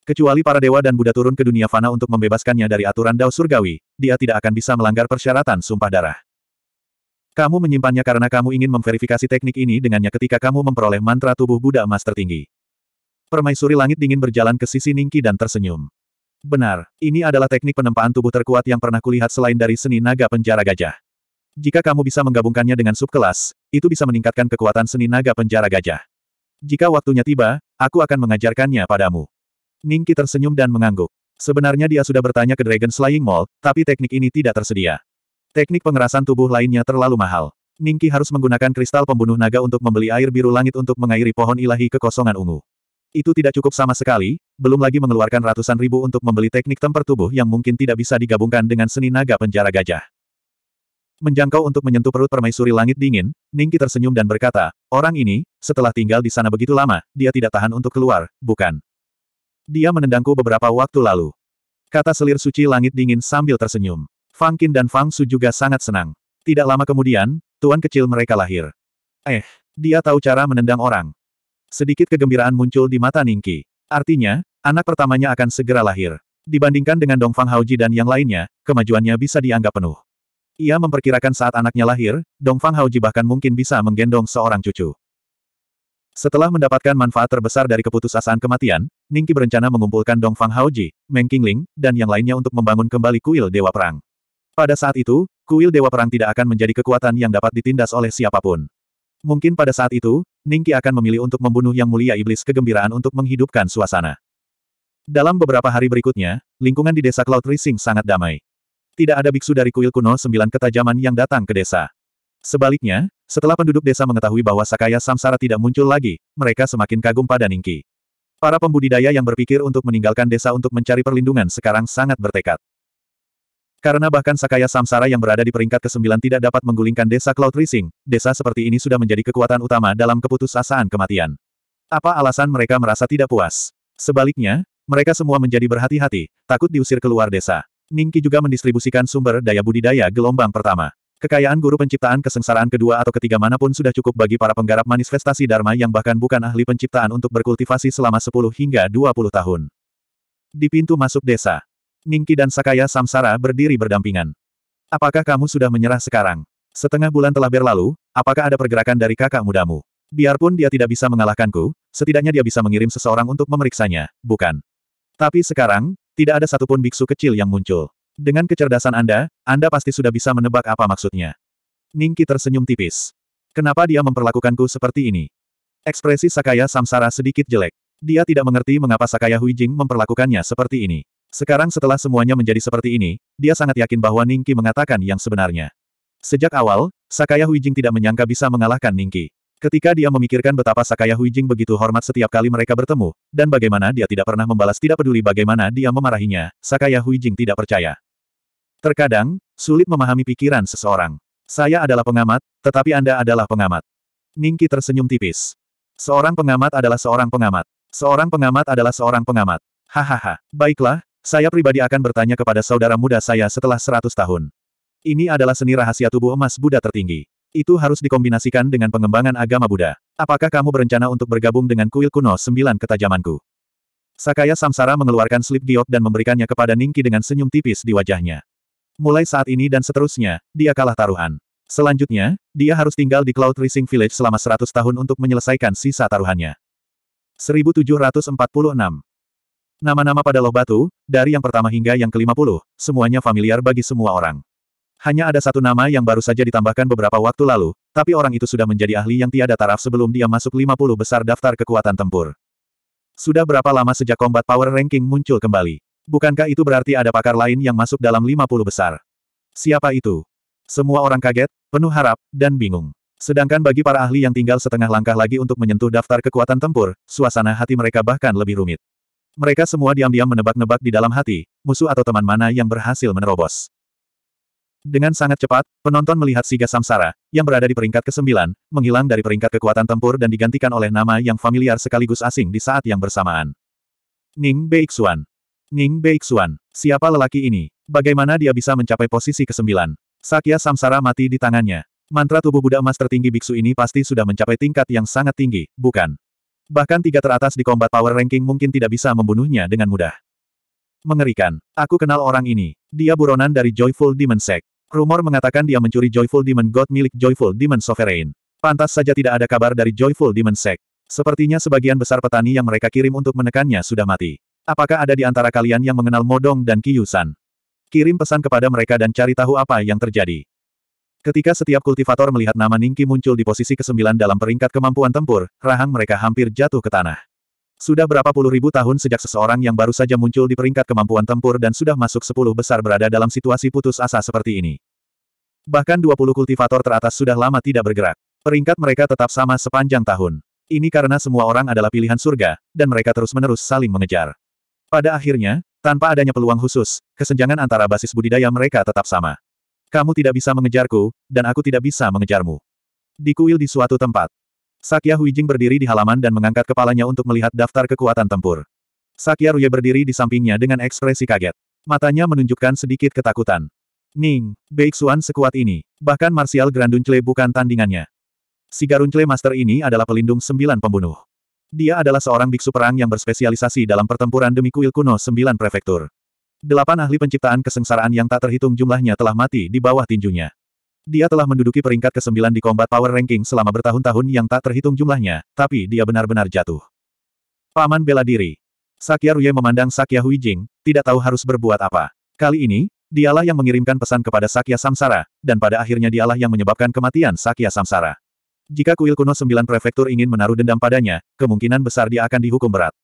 Kecuali para dewa dan Buddha turun ke dunia fana untuk membebaskannya dari aturan Dao Surgawi, dia tidak akan bisa melanggar persyaratan sumpah darah. Kamu menyimpannya karena kamu ingin memverifikasi teknik ini dengannya ketika kamu memperoleh mantra tubuh Buddha emas tertinggi. Permaisuri langit dingin berjalan ke sisi Ningki dan tersenyum. Benar, ini adalah teknik penempaan tubuh terkuat yang pernah kulihat selain dari seni naga penjara gajah. Jika kamu bisa menggabungkannya dengan subkelas, itu bisa meningkatkan kekuatan seni naga penjara gajah. Jika waktunya tiba, aku akan mengajarkannya padamu. Ningki tersenyum dan mengangguk. Sebenarnya dia sudah bertanya ke Dragon Slaying Mall, tapi teknik ini tidak tersedia. Teknik pengerasan tubuh lainnya terlalu mahal. Ningki harus menggunakan kristal pembunuh naga untuk membeli air biru langit untuk mengairi pohon ilahi kekosongan ungu. Itu tidak cukup sama sekali, belum lagi mengeluarkan ratusan ribu untuk membeli teknik temper tubuh yang mungkin tidak bisa digabungkan dengan seni naga penjara gajah. Menjangkau untuk menyentuh perut permaisuri langit dingin, Ningki tersenyum dan berkata, orang ini, setelah tinggal di sana begitu lama, dia tidak tahan untuk keluar, bukan? Dia menendangku beberapa waktu lalu. Kata selir suci langit dingin sambil tersenyum. Fang Qin dan Fang Su juga sangat senang. Tidak lama kemudian, tuan kecil mereka lahir. Eh, dia tahu cara menendang orang. Sedikit kegembiraan muncul di mata Ningki. Artinya, anak pertamanya akan segera lahir. Dibandingkan dengan Dongfang Haoji dan yang lainnya, kemajuannya bisa dianggap penuh. Ia memperkirakan saat anaknya lahir, Dongfang Haoji bahkan mungkin bisa menggendong seorang cucu. Setelah mendapatkan manfaat terbesar dari keputusasaan kematian, Ningki berencana mengumpulkan Dongfang Haoji, Meng Qingling, dan yang lainnya untuk membangun kembali kuil Dewa Perang. Pada saat itu, kuil Dewa Perang tidak akan menjadi kekuatan yang dapat ditindas oleh siapapun. Mungkin pada saat itu, Ningki akan memilih untuk membunuh Yang Mulia Iblis kegembiraan untuk menghidupkan suasana. Dalam beberapa hari berikutnya, lingkungan di desa Cloud Rising sangat damai. Tidak ada biksu dari kuil kuno sembilan ketajaman yang datang ke desa. Sebaliknya, setelah penduduk desa mengetahui bahwa Sakaya Samsara tidak muncul lagi, mereka semakin kagum pada Ningki. Para pembudidaya yang berpikir untuk meninggalkan desa untuk mencari perlindungan sekarang sangat bertekad. Karena bahkan Sakaya Samsara yang berada di peringkat ke-9 tidak dapat menggulingkan desa Cloud Rising, desa seperti ini sudah menjadi kekuatan utama dalam keputusasaan kematian. Apa alasan mereka merasa tidak puas? Sebaliknya, mereka semua menjadi berhati-hati, takut diusir keluar desa. Ningki juga mendistribusikan sumber daya budidaya gelombang pertama. Kekayaan guru penciptaan kesengsaraan kedua atau ketiga manapun sudah cukup bagi para penggarap manifestasi Dharma yang bahkan bukan ahli penciptaan untuk berkultivasi selama 10 hingga 20 tahun. Di pintu masuk desa, Ningki dan Sakaya Samsara berdiri berdampingan. Apakah kamu sudah menyerah sekarang? Setengah bulan telah berlalu, apakah ada pergerakan dari kakak mudamu? Biarpun dia tidak bisa mengalahkanku, setidaknya dia bisa mengirim seseorang untuk memeriksanya, bukan? Tapi sekarang, tidak ada satupun biksu kecil yang muncul. Dengan kecerdasan Anda, Anda pasti sudah bisa menebak apa maksudnya. Ningki tersenyum tipis. Kenapa dia memperlakukanku seperti ini? Ekspresi Sakaya Samsara sedikit jelek. Dia tidak mengerti mengapa Sakaya Huijing memperlakukannya seperti ini. Sekarang setelah semuanya menjadi seperti ini, dia sangat yakin bahwa Ningki mengatakan yang sebenarnya. Sejak awal, Sakaya Huijing tidak menyangka bisa mengalahkan Ningki. Ketika dia memikirkan betapa Sakaya Huijing begitu hormat setiap kali mereka bertemu, dan bagaimana dia tidak pernah membalas tidak peduli bagaimana dia memarahinya, Sakaya Huijing tidak percaya. Terkadang, sulit memahami pikiran seseorang. Saya adalah pengamat, tetapi Anda adalah pengamat. Ningki tersenyum tipis. Seorang pengamat adalah seorang pengamat. Seorang pengamat adalah seorang pengamat. Hahaha, baiklah, saya pribadi akan bertanya kepada saudara muda saya setelah 100 tahun. Ini adalah seni rahasia tubuh emas Buddha tertinggi. Itu harus dikombinasikan dengan pengembangan agama Buddha. Apakah kamu berencana untuk bergabung dengan kuil kuno sembilan ketajamanku? Sakaya Samsara mengeluarkan slip giok dan memberikannya kepada Ningki dengan senyum tipis di wajahnya. Mulai saat ini dan seterusnya, dia kalah taruhan. Selanjutnya, dia harus tinggal di Cloud Rising Village selama 100 tahun untuk menyelesaikan sisa taruhannya. 1746 Nama-nama pada loh batu, dari yang pertama hingga yang kelima puluh semuanya familiar bagi semua orang. Hanya ada satu nama yang baru saja ditambahkan beberapa waktu lalu, tapi orang itu sudah menjadi ahli yang tiada taraf sebelum dia masuk lima puluh besar daftar kekuatan tempur. Sudah berapa lama sejak Combat Power Ranking muncul kembali? Bukankah itu berarti ada pakar lain yang masuk dalam lima puluh besar? Siapa itu? Semua orang kaget, penuh harap, dan bingung. Sedangkan bagi para ahli yang tinggal setengah langkah lagi untuk menyentuh daftar kekuatan tempur, suasana hati mereka bahkan lebih rumit. Mereka semua diam-diam menebak-nebak di dalam hati, musuh atau teman mana yang berhasil menerobos. Dengan sangat cepat, penonton melihat Siga Samsara, yang berada di peringkat ke-9, menghilang dari peringkat kekuatan tempur dan digantikan oleh nama yang familiar sekaligus asing di saat yang bersamaan. Ning Beixuan. Ning Beixuan, siapa lelaki ini? Bagaimana dia bisa mencapai posisi ke-9? Sakya Samsara mati di tangannya. Mantra tubuh Buddha emas tertinggi biksu ini pasti sudah mencapai tingkat yang sangat tinggi, bukan? Bahkan tiga teratas di combat power ranking mungkin tidak bisa membunuhnya dengan mudah. Mengerikan. Aku kenal orang ini. Dia buronan dari Joyful Demon Sect. Rumor mengatakan dia mencuri Joyful Demon God milik Joyful Demon Sovereign. Pantas saja tidak ada kabar dari Joyful Demon Sect. Sepertinya sebagian besar petani yang mereka kirim untuk menekannya sudah mati. Apakah ada di antara kalian yang mengenal Modong dan Kiyusan? Kirim pesan kepada mereka dan cari tahu apa yang terjadi. Ketika setiap kultivator melihat nama Ningki muncul di posisi ke-9 dalam peringkat kemampuan tempur, rahang mereka hampir jatuh ke tanah. Sudah berapa puluh ribu tahun sejak seseorang yang baru saja muncul di peringkat kemampuan tempur dan sudah masuk sepuluh besar berada dalam situasi putus asa seperti ini. Bahkan dua puluh kultivator teratas sudah lama tidak bergerak. Peringkat mereka tetap sama sepanjang tahun. Ini karena semua orang adalah pilihan surga, dan mereka terus-menerus saling mengejar. Pada akhirnya, tanpa adanya peluang khusus, kesenjangan antara basis budidaya mereka tetap sama. Kamu tidak bisa mengejarku, dan aku tidak bisa mengejarmu. Di kuil di suatu tempat. Sakya Huijing berdiri di halaman dan mengangkat kepalanya untuk melihat daftar kekuatan tempur. Sakya Ruye berdiri di sampingnya dengan ekspresi kaget. Matanya menunjukkan sedikit ketakutan. Ning, Beixuan sekuat ini. Bahkan Martial Granduncle bukan tandingannya. Si Garuncle Master ini adalah pelindung sembilan pembunuh. Dia adalah seorang biksu perang yang berspesialisasi dalam pertempuran demi kuil kuno sembilan prefektur. Delapan ahli penciptaan kesengsaraan yang tak terhitung jumlahnya telah mati di bawah tinjunya. Dia telah menduduki peringkat ke-9 di Combat Power Ranking selama bertahun-tahun yang tak terhitung jumlahnya, tapi dia benar-benar jatuh. Paman bela diri. Sakya Ruye memandang Sakya Jing, tidak tahu harus berbuat apa. Kali ini, dialah yang mengirimkan pesan kepada Sakya Samsara, dan pada akhirnya dialah yang menyebabkan kematian Sakya Samsara. Jika kuil kuno sembilan prefektur ingin menaruh dendam padanya, kemungkinan besar dia akan dihukum berat.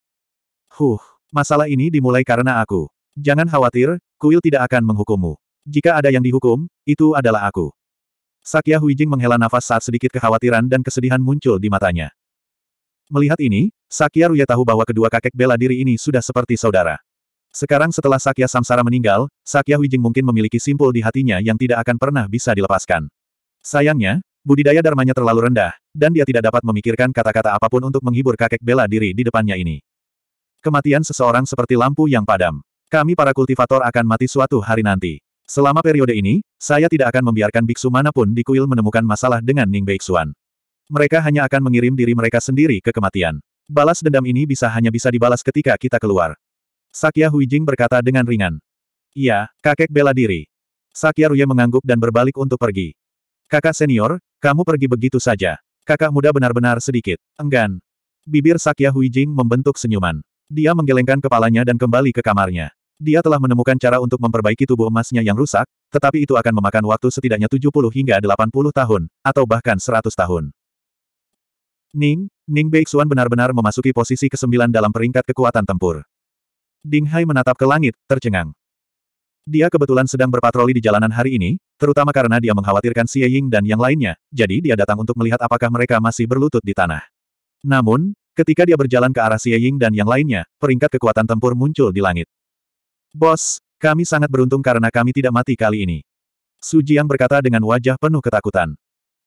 Huh, masalah ini dimulai karena aku. Jangan khawatir, kuil tidak akan menghukummu. Jika ada yang dihukum, itu adalah aku. Sakya Huijing menghela nafas saat sedikit kekhawatiran dan kesedihan muncul di matanya. Melihat ini, Sakya Ruya tahu bahwa kedua kakek bela diri ini sudah seperti saudara. Sekarang setelah Sakya Samsara meninggal, Sakya Huijing mungkin memiliki simpul di hatinya yang tidak akan pernah bisa dilepaskan. Sayangnya, budidaya darmanya terlalu rendah, dan dia tidak dapat memikirkan kata-kata apapun untuk menghibur kakek bela diri di depannya ini. Kematian seseorang seperti lampu yang padam. Kami para kultivator akan mati suatu hari nanti. Selama periode ini, saya tidak akan membiarkan biksu manapun di kuil menemukan masalah dengan Ning Beixuan. Mereka hanya akan mengirim diri mereka sendiri ke kematian. Balas dendam ini bisa hanya bisa dibalas ketika kita keluar. Sakya Huijing berkata dengan ringan. Iya, kakek bela diri. Sakya Ruye mengangguk dan berbalik untuk pergi. Kakak senior, kamu pergi begitu saja. Kakak muda benar-benar sedikit enggan. Bibir Sakya Huijing membentuk senyuman. Dia menggelengkan kepalanya dan kembali ke kamarnya. Dia telah menemukan cara untuk memperbaiki tubuh emasnya yang rusak, tetapi itu akan memakan waktu setidaknya 70 hingga 80 tahun, atau bahkan 100 tahun. Ning, Ning Beixuan benar-benar memasuki posisi ke-9 dalam peringkat kekuatan tempur. Ding Hai menatap ke langit, tercengang. Dia kebetulan sedang berpatroli di jalanan hari ini, terutama karena dia mengkhawatirkan Xie Ying dan yang lainnya, jadi dia datang untuk melihat apakah mereka masih berlutut di tanah. Namun, ketika dia berjalan ke arah Xie Ying dan yang lainnya, peringkat kekuatan tempur muncul di langit. Bos, kami sangat beruntung karena kami tidak mati kali ini. Su Jiang berkata dengan wajah penuh ketakutan.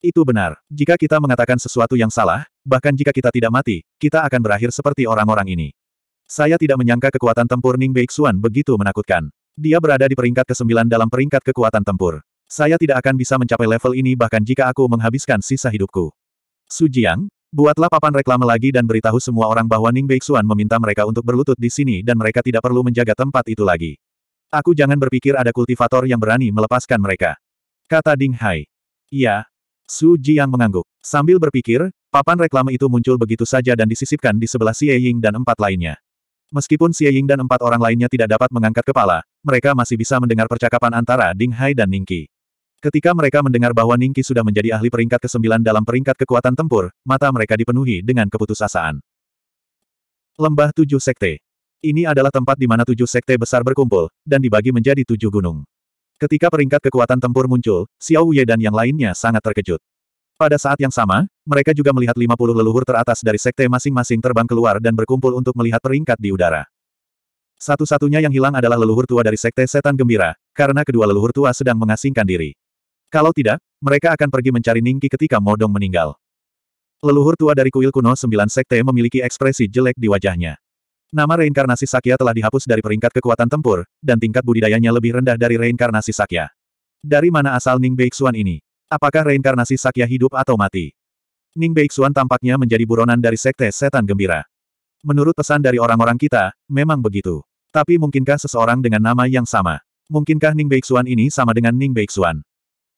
Itu benar. Jika kita mengatakan sesuatu yang salah, bahkan jika kita tidak mati, kita akan berakhir seperti orang-orang ini. Saya tidak menyangka kekuatan tempur Ning Beixuan begitu menakutkan. Dia berada di peringkat ke-9 dalam peringkat kekuatan tempur. Saya tidak akan bisa mencapai level ini bahkan jika aku menghabiskan sisa hidupku. Su Jiang, Buatlah papan reklame lagi dan beritahu semua orang bahwa Ning Beixuan meminta mereka untuk berlutut di sini dan mereka tidak perlu menjaga tempat itu lagi. Aku jangan berpikir ada kultivator yang berani melepaskan mereka. Kata Ding Hai. Iya. Su Jiang mengangguk. Sambil berpikir, papan reklame itu muncul begitu saja dan disisipkan di sebelah Xie Ying dan empat lainnya. Meskipun Xie Ying dan empat orang lainnya tidak dapat mengangkat kepala, mereka masih bisa mendengar percakapan antara Ding Hai dan Ning Qi. Ketika mereka mendengar bahwa Ningki sudah menjadi ahli peringkat ke-9 dalam peringkat kekuatan tempur, mata mereka dipenuhi dengan keputusasaan. Lembah Tujuh Sekte Ini adalah tempat di mana tujuh sekte besar berkumpul, dan dibagi menjadi tujuh gunung. Ketika peringkat kekuatan tempur muncul, Xiao Yue dan yang lainnya sangat terkejut. Pada saat yang sama, mereka juga melihat 50 leluhur teratas dari sekte masing-masing terbang keluar dan berkumpul untuk melihat peringkat di udara. Satu-satunya yang hilang adalah leluhur tua dari sekte setan gembira, karena kedua leluhur tua sedang mengasingkan diri. Kalau tidak, mereka akan pergi mencari Ningki ketika Modong meninggal. Leluhur tua dari kuil kuno sembilan sekte memiliki ekspresi jelek di wajahnya. Nama reinkarnasi Sakya telah dihapus dari peringkat kekuatan tempur, dan tingkat budidayanya lebih rendah dari reinkarnasi Sakya. Dari mana asal Ning Beixuan ini? Apakah reinkarnasi Sakya hidup atau mati? Ning Beixuan tampaknya menjadi buronan dari sekte setan gembira. Menurut pesan dari orang-orang kita, memang begitu. Tapi mungkinkah seseorang dengan nama yang sama? Mungkinkah Ning Beixuan ini sama dengan Ning Beixuan?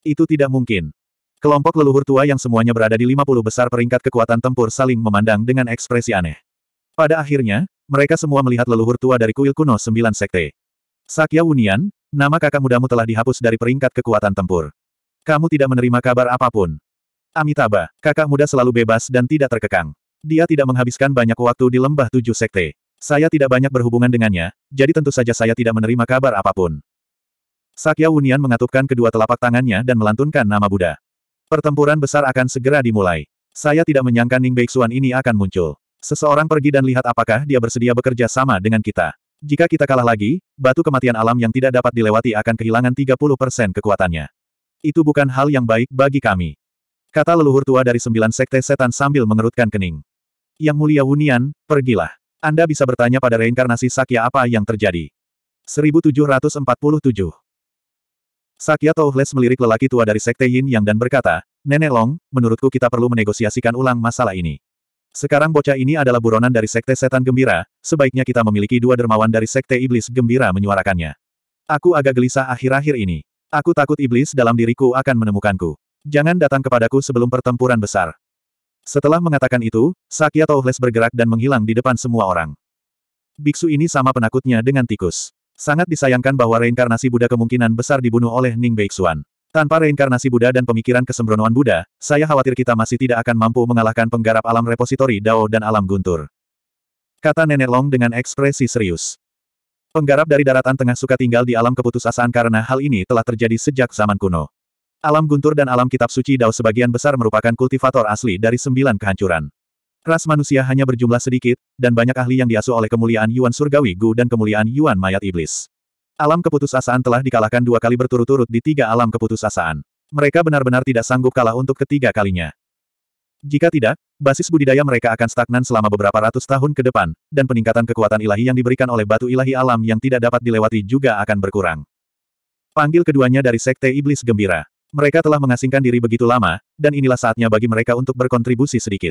Itu tidak mungkin. Kelompok leluhur tua yang semuanya berada di 50 besar peringkat kekuatan tempur saling memandang dengan ekspresi aneh. Pada akhirnya, mereka semua melihat leluhur tua dari kuil kuno sembilan sekte. Sakya Wunian, nama kakak mudamu telah dihapus dari peringkat kekuatan tempur. Kamu tidak menerima kabar apapun. Amitabha, kakak muda selalu bebas dan tidak terkekang. Dia tidak menghabiskan banyak waktu di lembah tujuh sekte. Saya tidak banyak berhubungan dengannya, jadi tentu saja saya tidak menerima kabar apapun. Sakya Wunian mengatupkan kedua telapak tangannya dan melantunkan nama Buddha. Pertempuran besar akan segera dimulai. Saya tidak menyangka Ning Beixuan ini akan muncul. Seseorang pergi dan lihat apakah dia bersedia bekerja sama dengan kita. Jika kita kalah lagi, batu kematian alam yang tidak dapat dilewati akan kehilangan 30% kekuatannya. Itu bukan hal yang baik bagi kami. Kata leluhur tua dari sembilan sekte setan sambil mengerutkan kening. Yang mulia Wunian, pergilah. Anda bisa bertanya pada reinkarnasi Sakya apa yang terjadi. 1747 Sakya Touhles melirik lelaki tua dari Sekte Yin Yang dan berkata, Nenek Long, menurutku kita perlu menegosiasikan ulang masalah ini. Sekarang bocah ini adalah buronan dari Sekte Setan Gembira, sebaiknya kita memiliki dua dermawan dari Sekte Iblis Gembira menyuarakannya. Aku agak gelisah akhir-akhir ini. Aku takut iblis dalam diriku akan menemukanku. Jangan datang kepadaku sebelum pertempuran besar. Setelah mengatakan itu, Sakya Touhles bergerak dan menghilang di depan semua orang. Biksu ini sama penakutnya dengan tikus. Sangat disayangkan bahwa reinkarnasi Buddha kemungkinan besar dibunuh oleh Ning Beixuan. Tanpa reinkarnasi Buddha dan pemikiran kesembronoan Buddha, saya khawatir kita masih tidak akan mampu mengalahkan penggarap alam repositori Dao dan alam guntur. Kata Nenek Long dengan ekspresi serius. Penggarap dari daratan tengah suka tinggal di alam keputusasaan karena hal ini telah terjadi sejak zaman kuno. Alam guntur dan alam kitab suci Dao sebagian besar merupakan kultivator asli dari sembilan kehancuran. Ras manusia hanya berjumlah sedikit, dan banyak ahli yang diasuh oleh kemuliaan Yuan Surgawi Gu dan kemuliaan Yuan Mayat Iblis. Alam keputusasaan telah dikalahkan dua kali berturut-turut di tiga alam keputusasaan. Mereka benar-benar tidak sanggup kalah untuk ketiga kalinya. Jika tidak, basis budidaya mereka akan stagnan selama beberapa ratus tahun ke depan, dan peningkatan kekuatan ilahi yang diberikan oleh batu ilahi alam yang tidak dapat dilewati juga akan berkurang. Panggil keduanya dari Sekte Iblis Gembira. Mereka telah mengasingkan diri begitu lama, dan inilah saatnya bagi mereka untuk berkontribusi sedikit.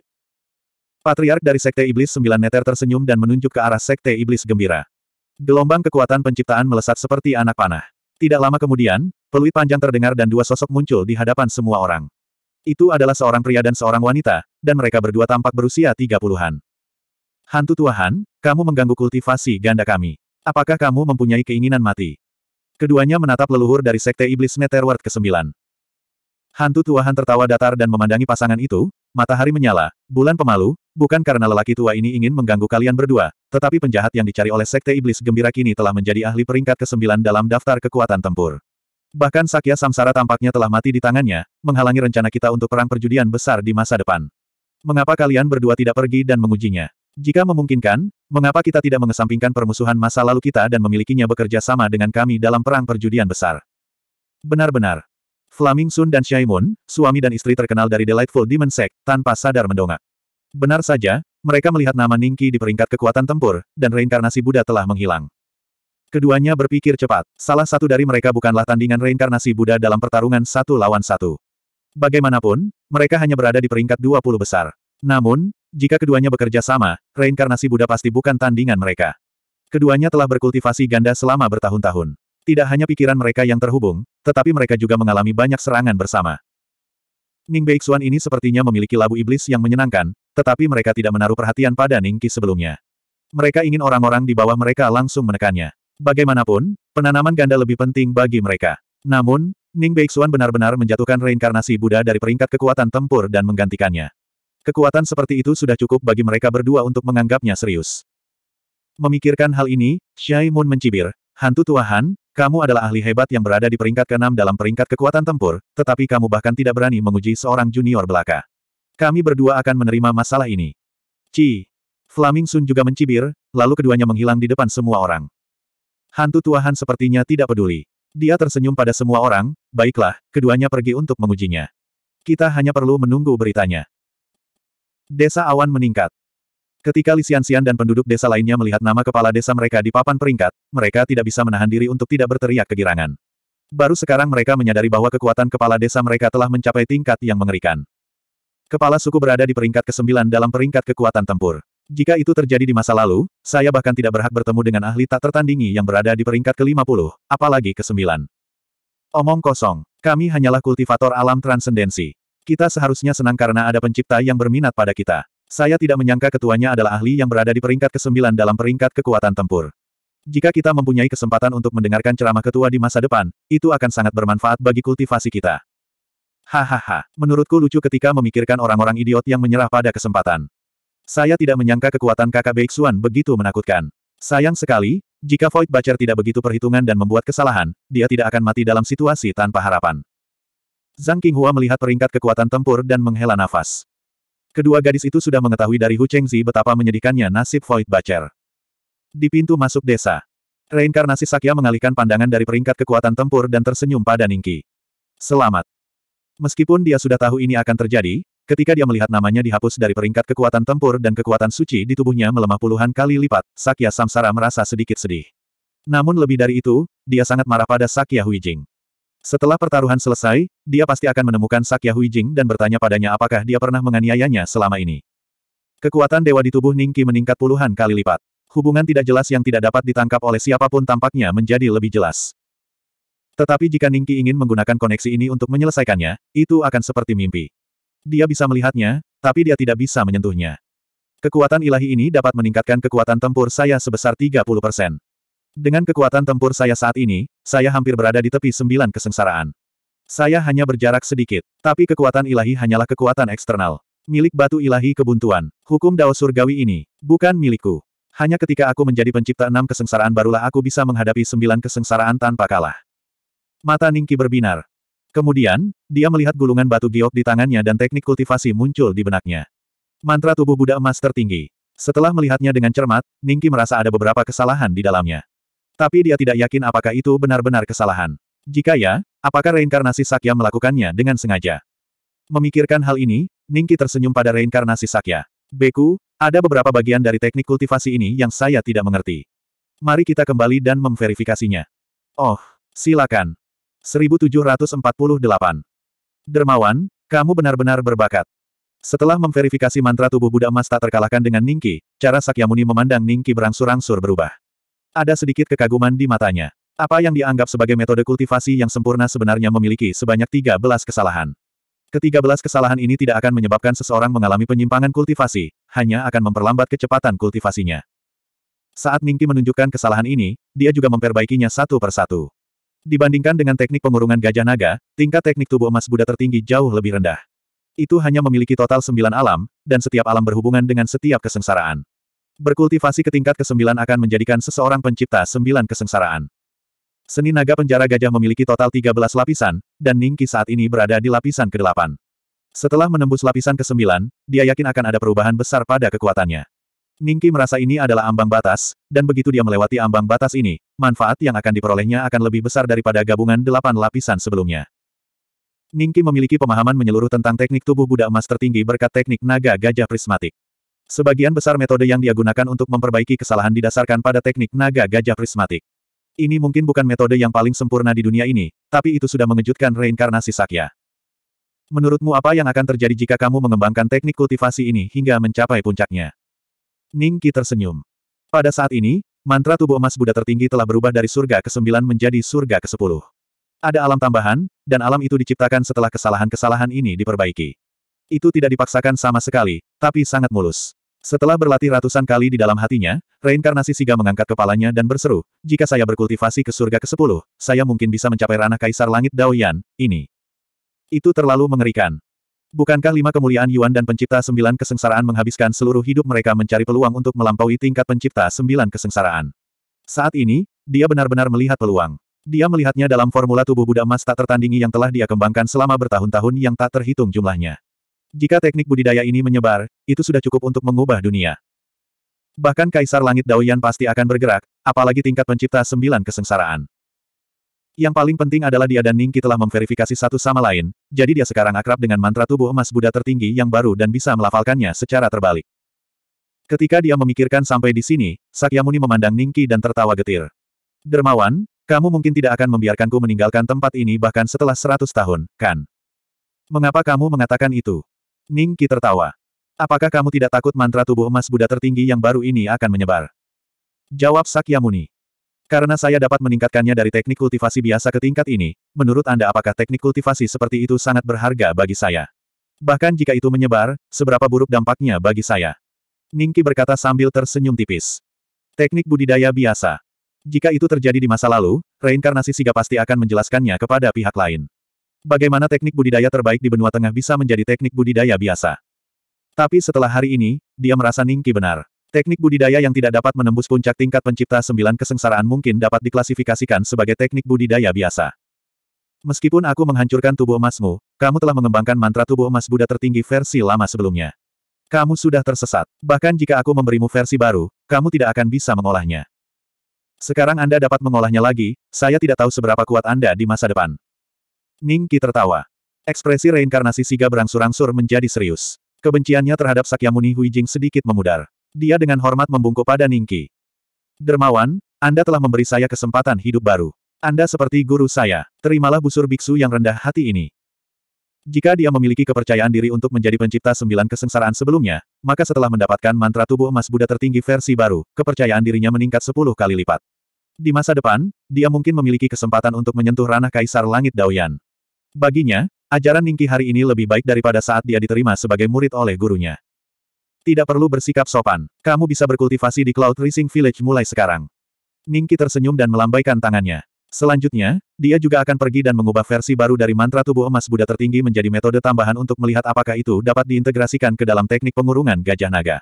Patriark dari Sekte Iblis Sembilan Neter tersenyum dan menunjuk ke arah Sekte Iblis gembira. Gelombang kekuatan penciptaan melesat seperti anak panah. Tidak lama kemudian, peluit panjang terdengar dan dua sosok muncul di hadapan semua orang. Itu adalah seorang pria dan seorang wanita, dan mereka berdua tampak berusia tiga puluhan. Hantu Tuahan, kamu mengganggu kultivasi ganda kami. Apakah kamu mempunyai keinginan mati? Keduanya menatap leluhur dari Sekte Iblis Netherworld ke-9. Hantu Tuahan tertawa datar dan memandangi pasangan itu, matahari menyala, bulan pemalu, Bukan karena lelaki tua ini ingin mengganggu kalian berdua, tetapi penjahat yang dicari oleh Sekte Iblis Gembira kini telah menjadi ahli peringkat ke-9 dalam daftar kekuatan tempur. Bahkan Sakya Samsara tampaknya telah mati di tangannya, menghalangi rencana kita untuk perang perjudian besar di masa depan. Mengapa kalian berdua tidak pergi dan mengujinya? Jika memungkinkan, mengapa kita tidak mengesampingkan permusuhan masa lalu kita dan memilikinya bekerja sama dengan kami dalam perang perjudian besar? Benar-benar. Flaming Sun dan Shaimun, suami dan istri terkenal dari Delightful Demon Sect, tanpa sadar mendongak. Benar saja, mereka melihat nama Ningki di peringkat kekuatan tempur, dan reinkarnasi Buddha telah menghilang. Keduanya berpikir cepat. Salah satu dari mereka bukanlah tandingan reinkarnasi Buddha dalam pertarungan satu lawan satu. Bagaimanapun, mereka hanya berada di peringkat 20 besar. Namun, jika keduanya bekerja sama, reinkarnasi Buddha pasti bukan tandingan mereka. Keduanya telah berkultivasi ganda selama bertahun-tahun. Tidak hanya pikiran mereka yang terhubung, tetapi mereka juga mengalami banyak serangan bersama. Ning Beixuan ini sepertinya memiliki labu iblis yang menyenangkan, tetapi mereka tidak menaruh perhatian pada Ning Qi sebelumnya. Mereka ingin orang-orang di bawah mereka langsung menekannya. Bagaimanapun, penanaman ganda lebih penting bagi mereka. Namun, Ning Beixuan benar-benar menjatuhkan reinkarnasi Buddha dari peringkat kekuatan tempur dan menggantikannya. Kekuatan seperti itu sudah cukup bagi mereka berdua untuk menganggapnya serius. Memikirkan hal ini, Xiaimun mencibir, hantu Tuahan, kamu adalah ahli hebat yang berada di peringkat ke-6 dalam peringkat kekuatan tempur, tetapi kamu bahkan tidak berani menguji seorang junior belaka. Kami berdua akan menerima masalah ini. Ci. Flaming Sun juga mencibir, lalu keduanya menghilang di depan semua orang. Hantu tua sepertinya tidak peduli. Dia tersenyum pada semua orang, baiklah, keduanya pergi untuk mengujinya. Kita hanya perlu menunggu beritanya. Desa awan meningkat. Ketika Lisiansian dan penduduk desa lainnya melihat nama kepala desa mereka di papan peringkat, mereka tidak bisa menahan diri untuk tidak berteriak kegirangan. Baru sekarang mereka menyadari bahwa kekuatan kepala desa mereka telah mencapai tingkat yang mengerikan. Kepala suku berada di peringkat ke-9 dalam peringkat kekuatan tempur. Jika itu terjadi di masa lalu, saya bahkan tidak berhak bertemu dengan ahli tak tertandingi yang berada di peringkat ke-50, apalagi ke-9. Omong kosong, kami hanyalah kultivator alam transendensi. Kita seharusnya senang karena ada pencipta yang berminat pada kita. Saya tidak menyangka ketuanya adalah ahli yang berada di peringkat ke-9 dalam peringkat kekuatan tempur. Jika kita mempunyai kesempatan untuk mendengarkan ceramah ketua di masa depan, itu akan sangat bermanfaat bagi kultivasi kita. Hahaha, menurutku lucu ketika memikirkan orang-orang idiot yang menyerah pada kesempatan. Saya tidak menyangka kekuatan kakak Beixuan begitu menakutkan. Sayang sekali, jika Void Bacher tidak begitu perhitungan dan membuat kesalahan, dia tidak akan mati dalam situasi tanpa harapan. Zhang Qinghua melihat peringkat kekuatan tempur dan menghela nafas. Kedua gadis itu sudah mengetahui dari Hu Chengzi betapa menyedihkannya nasib Void Bacher. Di pintu masuk desa, reinkarnasi Sakya mengalihkan pandangan dari peringkat kekuatan tempur dan tersenyum pada Ningki. Selamat. Meskipun dia sudah tahu ini akan terjadi, ketika dia melihat namanya dihapus dari peringkat kekuatan tempur dan kekuatan suci di tubuhnya melemah puluhan kali lipat, Sakya Samsara merasa sedikit sedih. Namun lebih dari itu, dia sangat marah pada Sakya Huijing. Setelah pertaruhan selesai, dia pasti akan menemukan Sakya Hui Jing dan bertanya padanya apakah dia pernah menganiayanya selama ini. Kekuatan dewa di tubuh Ningki meningkat puluhan kali lipat. Hubungan tidak jelas yang tidak dapat ditangkap oleh siapapun tampaknya menjadi lebih jelas. Tetapi jika Ningki ingin menggunakan koneksi ini untuk menyelesaikannya, itu akan seperti mimpi. Dia bisa melihatnya, tapi dia tidak bisa menyentuhnya. Kekuatan ilahi ini dapat meningkatkan kekuatan tempur saya sebesar 30%. Dengan kekuatan tempur saya saat ini, saya hampir berada di tepi sembilan kesengsaraan. Saya hanya berjarak sedikit, tapi kekuatan ilahi hanyalah kekuatan eksternal. Milik batu ilahi kebuntuan, hukum dao surgawi ini, bukan milikku. Hanya ketika aku menjadi pencipta enam kesengsaraan barulah aku bisa menghadapi sembilan kesengsaraan tanpa kalah. Mata Ningki berbinar. Kemudian, dia melihat gulungan batu giok di tangannya dan teknik kultivasi muncul di benaknya. Mantra tubuh Buddha emas tertinggi. Setelah melihatnya dengan cermat, Ningki merasa ada beberapa kesalahan di dalamnya. Tapi dia tidak yakin apakah itu benar-benar kesalahan. Jika ya, apakah reinkarnasi Sakya melakukannya dengan sengaja? Memikirkan hal ini, Ningki tersenyum pada reinkarnasi Sakya. Beku, ada beberapa bagian dari teknik kultivasi ini yang saya tidak mengerti. Mari kita kembali dan memverifikasinya. Oh, silakan. 1748. Dermawan, kamu benar-benar berbakat. Setelah memverifikasi mantra tubuh Buddha emas tak terkalahkan dengan Ningki, cara Sakyamuni memandang Ningki berangsur-angsur berubah. Ada sedikit kekaguman di matanya. Apa yang dianggap sebagai metode kultivasi yang sempurna sebenarnya memiliki sebanyak 13 kesalahan. Ketiga belas kesalahan ini tidak akan menyebabkan seseorang mengalami penyimpangan kultivasi, hanya akan memperlambat kecepatan kultivasinya. Saat Ningki menunjukkan kesalahan ini, dia juga memperbaikinya satu persatu. Dibandingkan dengan teknik pengurungan gajah naga, tingkat teknik tubuh emas Buddha tertinggi jauh lebih rendah. Itu hanya memiliki total sembilan alam, dan setiap alam berhubungan dengan setiap kesengsaraan. Berkultivasi ke tingkat ke-9 akan menjadikan seseorang pencipta sembilan kesengsaraan. Seni naga penjara gajah memiliki total 13 lapisan, dan Ningki saat ini berada di lapisan ke-8. Setelah menembus lapisan ke-9, dia yakin akan ada perubahan besar pada kekuatannya. Ningki merasa ini adalah ambang batas, dan begitu dia melewati ambang batas ini, manfaat yang akan diperolehnya akan lebih besar daripada gabungan delapan lapisan sebelumnya. Ningki memiliki pemahaman menyeluruh tentang teknik tubuh Buddha emas tertinggi berkat teknik naga gajah prismatik. Sebagian besar metode yang dia gunakan untuk memperbaiki kesalahan didasarkan pada teknik naga gajah prismatik. Ini mungkin bukan metode yang paling sempurna di dunia ini, tapi itu sudah mengejutkan reinkarnasi Sakya. Menurutmu apa yang akan terjadi jika kamu mengembangkan teknik kultivasi ini hingga mencapai puncaknya? Ningki tersenyum. Pada saat ini, mantra tubuh emas Buddha tertinggi telah berubah dari surga ke-9 menjadi surga ke-10. Ada alam tambahan, dan alam itu diciptakan setelah kesalahan-kesalahan ini diperbaiki. Itu tidak dipaksakan sama sekali, tapi sangat mulus. Setelah berlatih ratusan kali di dalam hatinya, reinkarnasi Siga mengangkat kepalanya dan berseru, jika saya berkultivasi ke surga ke-10, saya mungkin bisa mencapai ranah Kaisar Langit Daoyan, ini. Itu terlalu mengerikan. Bukankah lima kemuliaan Yuan dan pencipta sembilan kesengsaraan menghabiskan seluruh hidup mereka mencari peluang untuk melampaui tingkat pencipta sembilan kesengsaraan? Saat ini, dia benar-benar melihat peluang. Dia melihatnya dalam formula tubuh Buddha emas tak tertandingi yang telah dia kembangkan selama bertahun-tahun yang tak terhitung jumlahnya. Jika teknik budidaya ini menyebar, itu sudah cukup untuk mengubah dunia. Bahkan Kaisar Langit Daoyan pasti akan bergerak, apalagi tingkat pencipta sembilan kesengsaraan. Yang paling penting adalah dia dan Ningki telah memverifikasi satu sama lain, jadi dia sekarang akrab dengan mantra tubuh emas Buddha tertinggi yang baru dan bisa melafalkannya secara terbalik. Ketika dia memikirkan sampai di sini, Sakyamuni memandang Ningki dan tertawa getir. Dermawan, kamu mungkin tidak akan membiarkanku meninggalkan tempat ini bahkan setelah seratus tahun, kan? Mengapa kamu mengatakan itu? Ning Qi tertawa. Apakah kamu tidak takut mantra tubuh emas Buddha tertinggi yang baru ini akan menyebar? Jawab Sakyamuni. Karena saya dapat meningkatkannya dari teknik kultivasi biasa ke tingkat ini, menurut Anda apakah teknik kultivasi seperti itu sangat berharga bagi saya? Bahkan jika itu menyebar, seberapa buruk dampaknya bagi saya? Ningki berkata sambil tersenyum tipis. Teknik budidaya biasa. Jika itu terjadi di masa lalu, reinkarnasi Siga pasti akan menjelaskannya kepada pihak lain. Bagaimana teknik budidaya terbaik di benua tengah bisa menjadi teknik budidaya biasa? Tapi setelah hari ini, dia merasa Ningki benar. Teknik budidaya yang tidak dapat menembus puncak tingkat pencipta sembilan kesengsaraan mungkin dapat diklasifikasikan sebagai teknik budidaya biasa. Meskipun aku menghancurkan tubuh emasmu, kamu telah mengembangkan mantra tubuh emas Buddha tertinggi versi lama sebelumnya. Kamu sudah tersesat. Bahkan jika aku memberimu versi baru, kamu tidak akan bisa mengolahnya. Sekarang Anda dapat mengolahnya lagi, saya tidak tahu seberapa kuat Anda di masa depan. Ning Qi tertawa. Ekspresi reinkarnasi Siga berangsur-angsur menjadi serius. Kebenciannya terhadap Sakyamuni Huijing sedikit memudar. Dia dengan hormat membungkuk pada Ning Qi. Dermawan, Anda telah memberi saya kesempatan hidup baru. Anda seperti guru saya, terimalah busur biksu yang rendah hati ini. Jika dia memiliki kepercayaan diri untuk menjadi pencipta sembilan kesengsaraan sebelumnya, maka setelah mendapatkan mantra tubuh emas Buddha tertinggi versi baru, kepercayaan dirinya meningkat sepuluh kali lipat. Di masa depan, dia mungkin memiliki kesempatan untuk menyentuh ranah Kaisar Langit Daoyan. Baginya, ajaran Ningki hari ini lebih baik daripada saat dia diterima sebagai murid oleh gurunya. Tidak perlu bersikap sopan, kamu bisa berkultivasi di Cloud Rising Village mulai sekarang. Ningki tersenyum dan melambaikan tangannya. Selanjutnya, dia juga akan pergi dan mengubah versi baru dari mantra tubuh emas Buddha tertinggi menjadi metode tambahan untuk melihat apakah itu dapat diintegrasikan ke dalam teknik pengurungan gajah naga.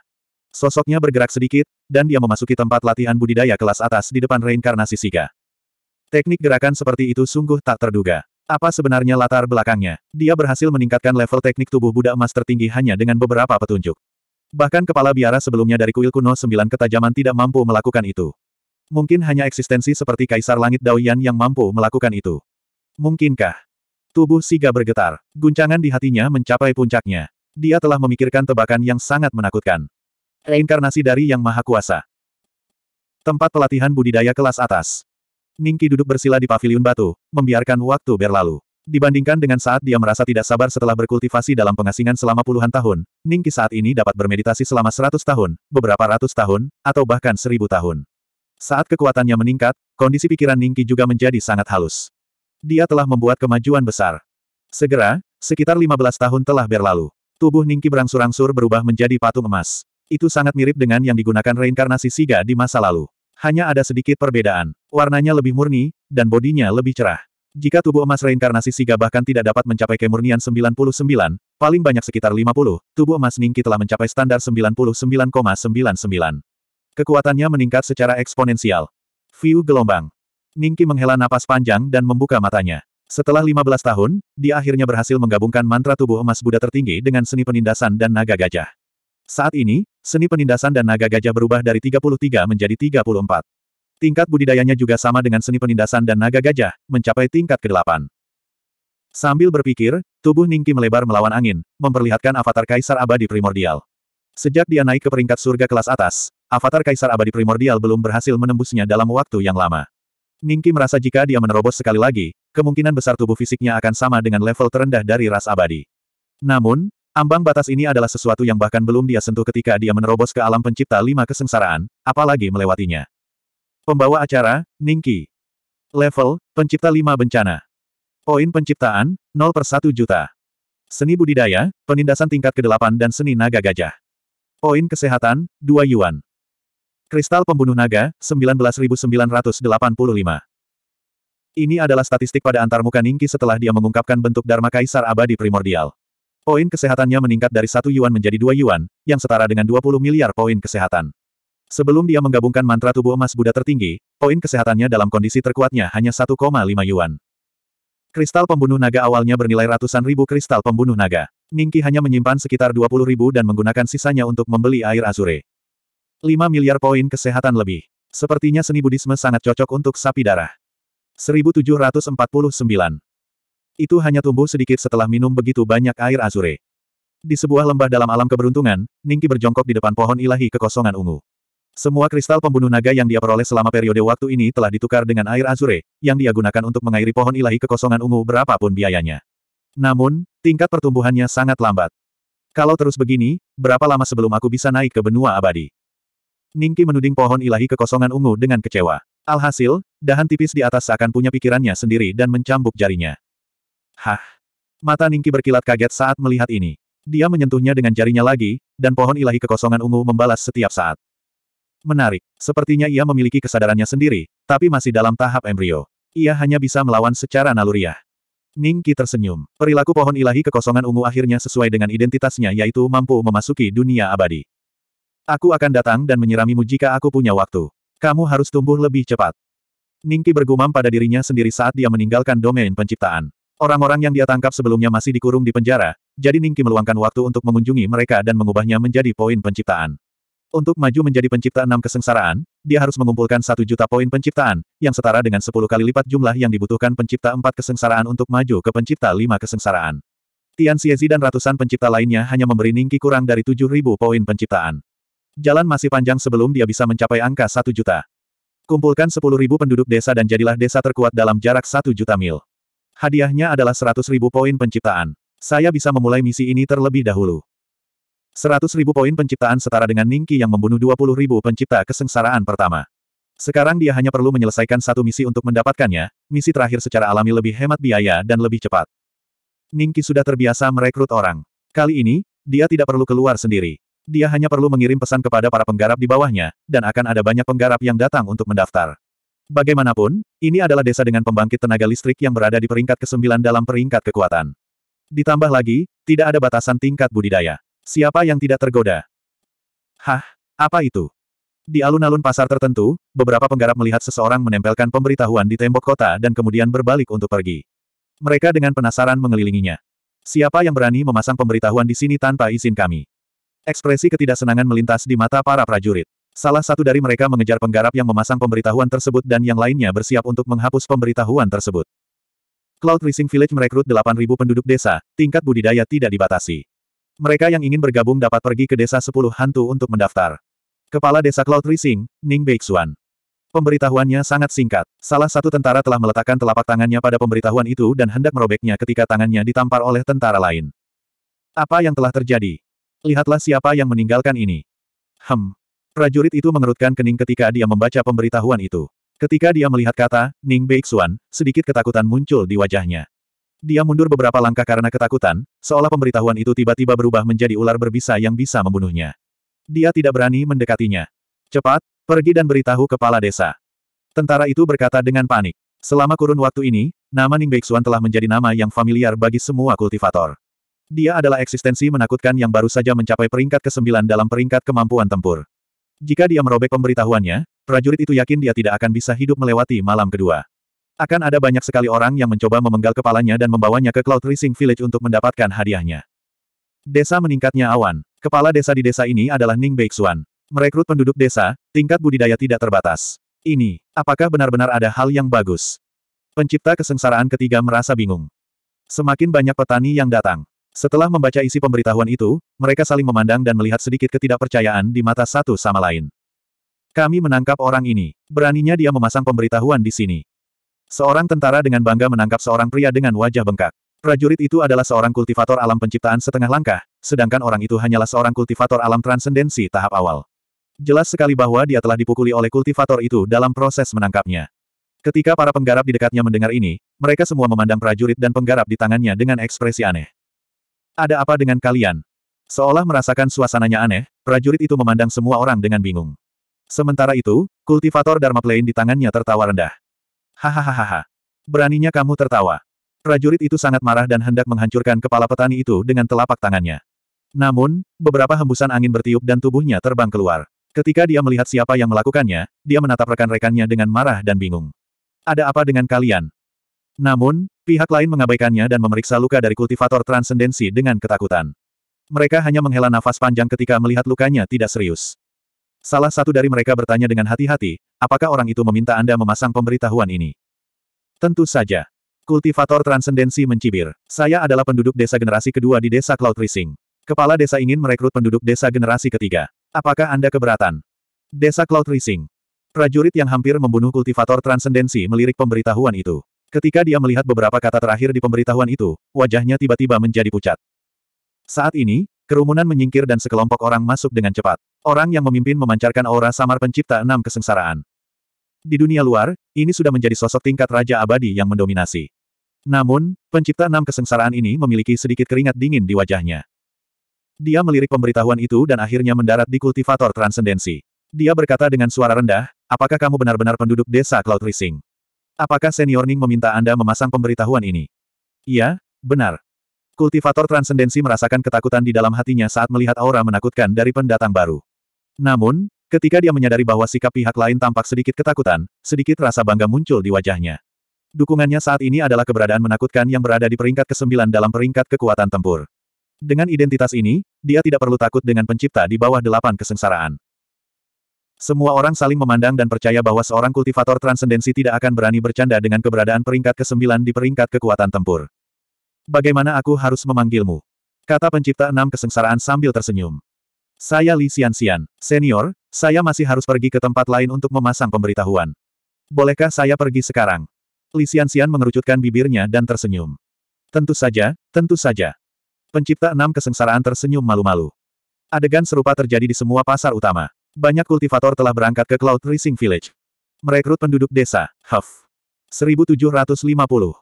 Sosoknya bergerak sedikit, dan dia memasuki tempat latihan budidaya kelas atas di depan reinkarnasi Siga. Teknik gerakan seperti itu sungguh tak terduga. Apa sebenarnya latar belakangnya? Dia berhasil meningkatkan level teknik tubuh Buddha emas tertinggi hanya dengan beberapa petunjuk. Bahkan kepala biara sebelumnya dari kuil kuno sembilan ketajaman tidak mampu melakukan itu. Mungkin hanya eksistensi seperti Kaisar Langit Daoyan yang mampu melakukan itu. Mungkinkah? Tubuh Siga bergetar. Guncangan di hatinya mencapai puncaknya. Dia telah memikirkan tebakan yang sangat menakutkan. Reinkarnasi dari Yang Maha Kuasa. Tempat pelatihan budidaya kelas atas. Ningki duduk bersila di paviliun batu, membiarkan waktu berlalu. Dibandingkan dengan saat dia merasa tidak sabar setelah berkultivasi dalam pengasingan selama puluhan tahun, Ningki saat ini dapat bermeditasi selama seratus tahun, beberapa ratus tahun, atau bahkan seribu tahun. Saat kekuatannya meningkat, kondisi pikiran Ningki juga menjadi sangat halus. Dia telah membuat kemajuan besar. Segera, sekitar 15 tahun telah berlalu. Tubuh Ningki berangsur-angsur berubah menjadi patung emas. Itu sangat mirip dengan yang digunakan reinkarnasi Siga di masa lalu. Hanya ada sedikit perbedaan. Warnanya lebih murni, dan bodinya lebih cerah. Jika tubuh emas reinkarnasi Siga bahkan tidak dapat mencapai kemurnian 99, paling banyak sekitar 50, tubuh emas Ningki telah mencapai standar 99,99. Kekuatannya meningkat secara eksponensial. View gelombang. Ningki menghela napas panjang dan membuka matanya. Setelah 15 tahun, dia akhirnya berhasil menggabungkan mantra tubuh emas Buddha tertinggi dengan seni penindasan dan naga gajah. Saat ini, Seni penindasan dan naga gajah berubah dari 33 menjadi 34. Tingkat budidayanya juga sama dengan seni penindasan dan naga gajah, mencapai tingkat ke-8. Sambil berpikir, tubuh Ningki melebar melawan angin, memperlihatkan avatar Kaisar Abadi Primordial. Sejak dia naik ke peringkat surga kelas atas, avatar Kaisar Abadi Primordial belum berhasil menembusnya dalam waktu yang lama. Ningki merasa jika dia menerobos sekali lagi, kemungkinan besar tubuh fisiknya akan sama dengan level terendah dari ras abadi. Namun, Ambang batas ini adalah sesuatu yang bahkan belum dia sentuh ketika dia menerobos ke alam pencipta lima kesengsaraan, apalagi melewatinya. Pembawa acara, Ningki. Level, pencipta lima bencana. Poin penciptaan, 0 per 1 juta. Seni budidaya, penindasan tingkat ke-8 dan seni naga gajah. Poin kesehatan, 2 yuan. Kristal pembunuh naga, 19.985. Ini adalah statistik pada antarmuka Ningki setelah dia mengungkapkan bentuk Dharma Kaisar abadi primordial. Poin kesehatannya meningkat dari satu yuan menjadi dua yuan, yang setara dengan 20 miliar poin kesehatan. Sebelum dia menggabungkan mantra tubuh emas Buddha tertinggi, poin kesehatannya dalam kondisi terkuatnya hanya 1,5 yuan. Kristal pembunuh naga awalnya bernilai ratusan ribu kristal pembunuh naga. Ningki hanya menyimpan sekitar 20 ribu dan menggunakan sisanya untuk membeli air azure. 5 miliar poin kesehatan lebih. Sepertinya seni buddhisme sangat cocok untuk sapi darah. 1749. Itu hanya tumbuh sedikit setelah minum begitu banyak air azure. Di sebuah lembah dalam alam keberuntungan, Ningki berjongkok di depan pohon ilahi kekosongan ungu. Semua kristal pembunuh naga yang dia peroleh selama periode waktu ini telah ditukar dengan air azure, yang dia gunakan untuk mengairi pohon ilahi kekosongan ungu berapapun biayanya. Namun, tingkat pertumbuhannya sangat lambat. Kalau terus begini, berapa lama sebelum aku bisa naik ke benua abadi? Ningki menuding pohon ilahi kekosongan ungu dengan kecewa. Alhasil, dahan tipis di atas seakan punya pikirannya sendiri dan mencambuk jarinya. Hah! Mata Ningki berkilat kaget saat melihat ini. Dia menyentuhnya dengan jarinya lagi, dan pohon ilahi kekosongan ungu membalas setiap saat. Menarik, sepertinya ia memiliki kesadarannya sendiri, tapi masih dalam tahap embrio. Ia hanya bisa melawan secara naluriah. Ningki tersenyum. Perilaku pohon ilahi kekosongan ungu akhirnya sesuai dengan identitasnya yaitu mampu memasuki dunia abadi. Aku akan datang dan menyiramimu jika aku punya waktu. Kamu harus tumbuh lebih cepat. Ningki bergumam pada dirinya sendiri saat dia meninggalkan domain penciptaan. Orang-orang yang dia tangkap sebelumnya masih dikurung di penjara, jadi Ningki meluangkan waktu untuk mengunjungi mereka dan mengubahnya menjadi poin penciptaan. Untuk maju menjadi pencipta enam kesengsaraan, dia harus mengumpulkan satu juta poin penciptaan, yang setara dengan sepuluh kali lipat jumlah yang dibutuhkan pencipta empat kesengsaraan untuk maju ke pencipta lima kesengsaraan. Tian Xiezi dan ratusan pencipta lainnya hanya memberi Ningki kurang dari tujuh ribu poin penciptaan. Jalan masih panjang sebelum dia bisa mencapai angka satu juta. Kumpulkan sepuluh ribu penduduk desa dan jadilah desa terkuat dalam jarak satu juta mil. Hadiahnya adalah ribu poin penciptaan. Saya bisa memulai misi ini terlebih dahulu. ribu poin penciptaan setara dengan Ningki yang membunuh ribu pencipta kesengsaraan pertama. Sekarang dia hanya perlu menyelesaikan satu misi untuk mendapatkannya, misi terakhir secara alami lebih hemat biaya dan lebih cepat. Ningki sudah terbiasa merekrut orang. Kali ini, dia tidak perlu keluar sendiri. Dia hanya perlu mengirim pesan kepada para penggarap di bawahnya, dan akan ada banyak penggarap yang datang untuk mendaftar. Bagaimanapun, ini adalah desa dengan pembangkit tenaga listrik yang berada di peringkat ke-9 dalam peringkat kekuatan. Ditambah lagi, tidak ada batasan tingkat budidaya. Siapa yang tidak tergoda? Hah? Apa itu? Di alun-alun pasar tertentu, beberapa penggarap melihat seseorang menempelkan pemberitahuan di tembok kota dan kemudian berbalik untuk pergi. Mereka dengan penasaran mengelilinginya. Siapa yang berani memasang pemberitahuan di sini tanpa izin kami? Ekspresi ketidaksenangan melintas di mata para prajurit. Salah satu dari mereka mengejar penggarap yang memasang pemberitahuan tersebut dan yang lainnya bersiap untuk menghapus pemberitahuan tersebut. Cloud Rising Village merekrut 8.000 penduduk desa, tingkat budidaya tidak dibatasi. Mereka yang ingin bergabung dapat pergi ke desa 10 hantu untuk mendaftar. Kepala Desa Cloud Rising, Ning Beixuan. Pemberitahuannya sangat singkat. Salah satu tentara telah meletakkan telapak tangannya pada pemberitahuan itu dan hendak merobeknya ketika tangannya ditampar oleh tentara lain. Apa yang telah terjadi? Lihatlah siapa yang meninggalkan ini. Hem, Prajurit itu mengerutkan kening ketika dia membaca pemberitahuan itu. Ketika dia melihat kata, Ning Beixuan, sedikit ketakutan muncul di wajahnya. Dia mundur beberapa langkah karena ketakutan, seolah pemberitahuan itu tiba-tiba berubah menjadi ular berbisa yang bisa membunuhnya. Dia tidak berani mendekatinya. Cepat, pergi dan beritahu kepala desa. Tentara itu berkata dengan panik. Selama kurun waktu ini, nama Ning Beixuan telah menjadi nama yang familiar bagi semua kultivator. Dia adalah eksistensi menakutkan yang baru saja mencapai peringkat ke-9 dalam peringkat kemampuan tempur. Jika dia merobek pemberitahuannya, prajurit itu yakin dia tidak akan bisa hidup melewati malam kedua. Akan ada banyak sekali orang yang mencoba memenggal kepalanya dan membawanya ke Cloud Rising Village untuk mendapatkan hadiahnya. Desa meningkatnya awan. Kepala desa di desa ini adalah Ning Beixuan. Merekrut penduduk desa, tingkat budidaya tidak terbatas. Ini, apakah benar-benar ada hal yang bagus? Pencipta kesengsaraan ketiga merasa bingung. Semakin banyak petani yang datang, setelah membaca isi pemberitahuan itu, mereka saling memandang dan melihat sedikit ketidakpercayaan di mata satu sama lain. Kami menangkap orang ini. Beraninya dia memasang pemberitahuan di sini. Seorang tentara dengan bangga menangkap seorang pria dengan wajah bengkak. Prajurit itu adalah seorang kultivator alam penciptaan setengah langkah, sedangkan orang itu hanyalah seorang kultivator alam transendensi tahap awal. Jelas sekali bahwa dia telah dipukuli oleh kultivator itu dalam proses menangkapnya. Ketika para penggarap di dekatnya mendengar ini, mereka semua memandang prajurit dan penggarap di tangannya dengan ekspresi aneh. Ada apa dengan kalian? Seolah merasakan suasananya aneh, prajurit itu memandang semua orang dengan bingung. Sementara itu, kultivator Dharma Plain di tangannya tertawa rendah. Hahaha. Beraninya kamu tertawa. Prajurit itu sangat marah dan hendak menghancurkan kepala petani itu dengan telapak tangannya. Namun, beberapa hembusan angin bertiup dan tubuhnya terbang keluar. Ketika dia melihat siapa yang melakukannya, dia menatap rekan-rekannya dengan marah dan bingung. Ada apa dengan kalian? Namun, Pihak lain mengabaikannya dan memeriksa luka dari kultivator transendensi dengan ketakutan. Mereka hanya menghela nafas panjang ketika melihat lukanya tidak serius. Salah satu dari mereka bertanya dengan hati-hati, apakah orang itu meminta Anda memasang pemberitahuan ini? Tentu saja. Kultivator transendensi mencibir. Saya adalah penduduk desa generasi kedua di desa Cloud Rising. Kepala desa ingin merekrut penduduk desa generasi ketiga. Apakah Anda keberatan? Desa Cloud Rising. Prajurit yang hampir membunuh kultivator transendensi melirik pemberitahuan itu. Ketika dia melihat beberapa kata terakhir di pemberitahuan itu, wajahnya tiba-tiba menjadi pucat. Saat ini, kerumunan menyingkir dan sekelompok orang masuk dengan cepat. Orang yang memimpin memancarkan aura samar pencipta enam kesengsaraan. Di dunia luar, ini sudah menjadi sosok tingkat Raja Abadi yang mendominasi. Namun, pencipta enam kesengsaraan ini memiliki sedikit keringat dingin di wajahnya. Dia melirik pemberitahuan itu dan akhirnya mendarat di kultivator transendensi. Dia berkata dengan suara rendah, apakah kamu benar-benar penduduk desa Cloud Rising? Apakah senior Ning meminta Anda memasang pemberitahuan ini? Iya, benar. Kultivator transendensi merasakan ketakutan di dalam hatinya saat melihat aura menakutkan dari pendatang baru. Namun, ketika dia menyadari bahwa sikap pihak lain tampak sedikit ketakutan, sedikit rasa bangga muncul di wajahnya. Dukungannya saat ini adalah keberadaan menakutkan yang berada di peringkat ke-9 dalam peringkat kekuatan tempur. Dengan identitas ini, dia tidak perlu takut dengan pencipta di bawah delapan kesengsaraan. Semua orang saling memandang dan percaya bahwa seorang kultivator transendensi tidak akan berani bercanda dengan keberadaan peringkat ke-9 di peringkat kekuatan tempur. Bagaimana aku harus memanggilmu? Kata pencipta enam kesengsaraan sambil tersenyum. Saya Li Xianxian, senior, saya masih harus pergi ke tempat lain untuk memasang pemberitahuan. Bolehkah saya pergi sekarang? Li Xianxian mengerucutkan bibirnya dan tersenyum. Tentu saja, tentu saja. Pencipta enam kesengsaraan tersenyum malu-malu. Adegan serupa terjadi di semua pasar utama. Banyak kultivator telah berangkat ke Cloud Rising Village. Merekrut penduduk desa, Huff. 1750.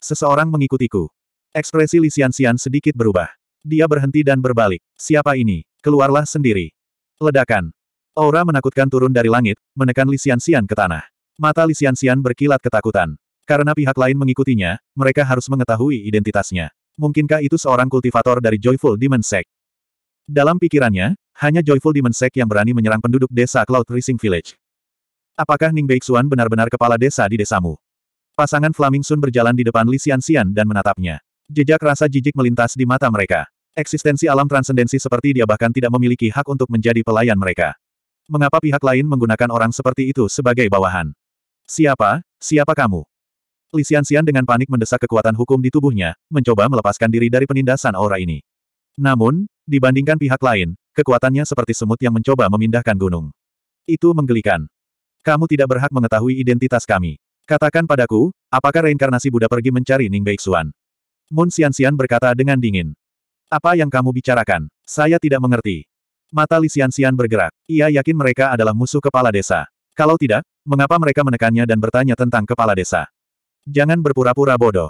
Seseorang mengikutiku. Ekspresi Lisian Sian sedikit berubah. Dia berhenti dan berbalik. Siapa ini? Keluarlah sendiri. Ledakan. Aura menakutkan turun dari langit, menekan Lisian Sian ke tanah. Mata Lisian Sian berkilat ketakutan. Karena pihak lain mengikutinya, mereka harus mengetahui identitasnya. Mungkinkah itu seorang kultivator dari Joyful Demon Sect? Dalam pikirannya, hanya Joyful Dimensek yang berani menyerang penduduk desa Cloud Rising Village. Apakah Ning Beixuan benar-benar kepala desa di desamu? Pasangan Flaming Sun berjalan di depan Li Xian Xian dan menatapnya. Jejak rasa jijik melintas di mata mereka. Eksistensi alam transendensi seperti dia bahkan tidak memiliki hak untuk menjadi pelayan mereka. Mengapa pihak lain menggunakan orang seperti itu sebagai bawahan? Siapa, siapa kamu? Li Xian Xian dengan panik mendesak kekuatan hukum di tubuhnya, mencoba melepaskan diri dari penindasan aura ini. Namun, Dibandingkan pihak lain, kekuatannya seperti semut yang mencoba memindahkan gunung. Itu menggelikan. Kamu tidak berhak mengetahui identitas kami. Katakan padaku, apakah reinkarnasi Buddha pergi mencari Ning Beixuan? Mun Xianxian berkata dengan dingin. Apa yang kamu bicarakan? Saya tidak mengerti. Mata Li Xianxian bergerak. Ia yakin mereka adalah musuh kepala desa. Kalau tidak, mengapa mereka menekannya dan bertanya tentang kepala desa? Jangan berpura-pura bodoh.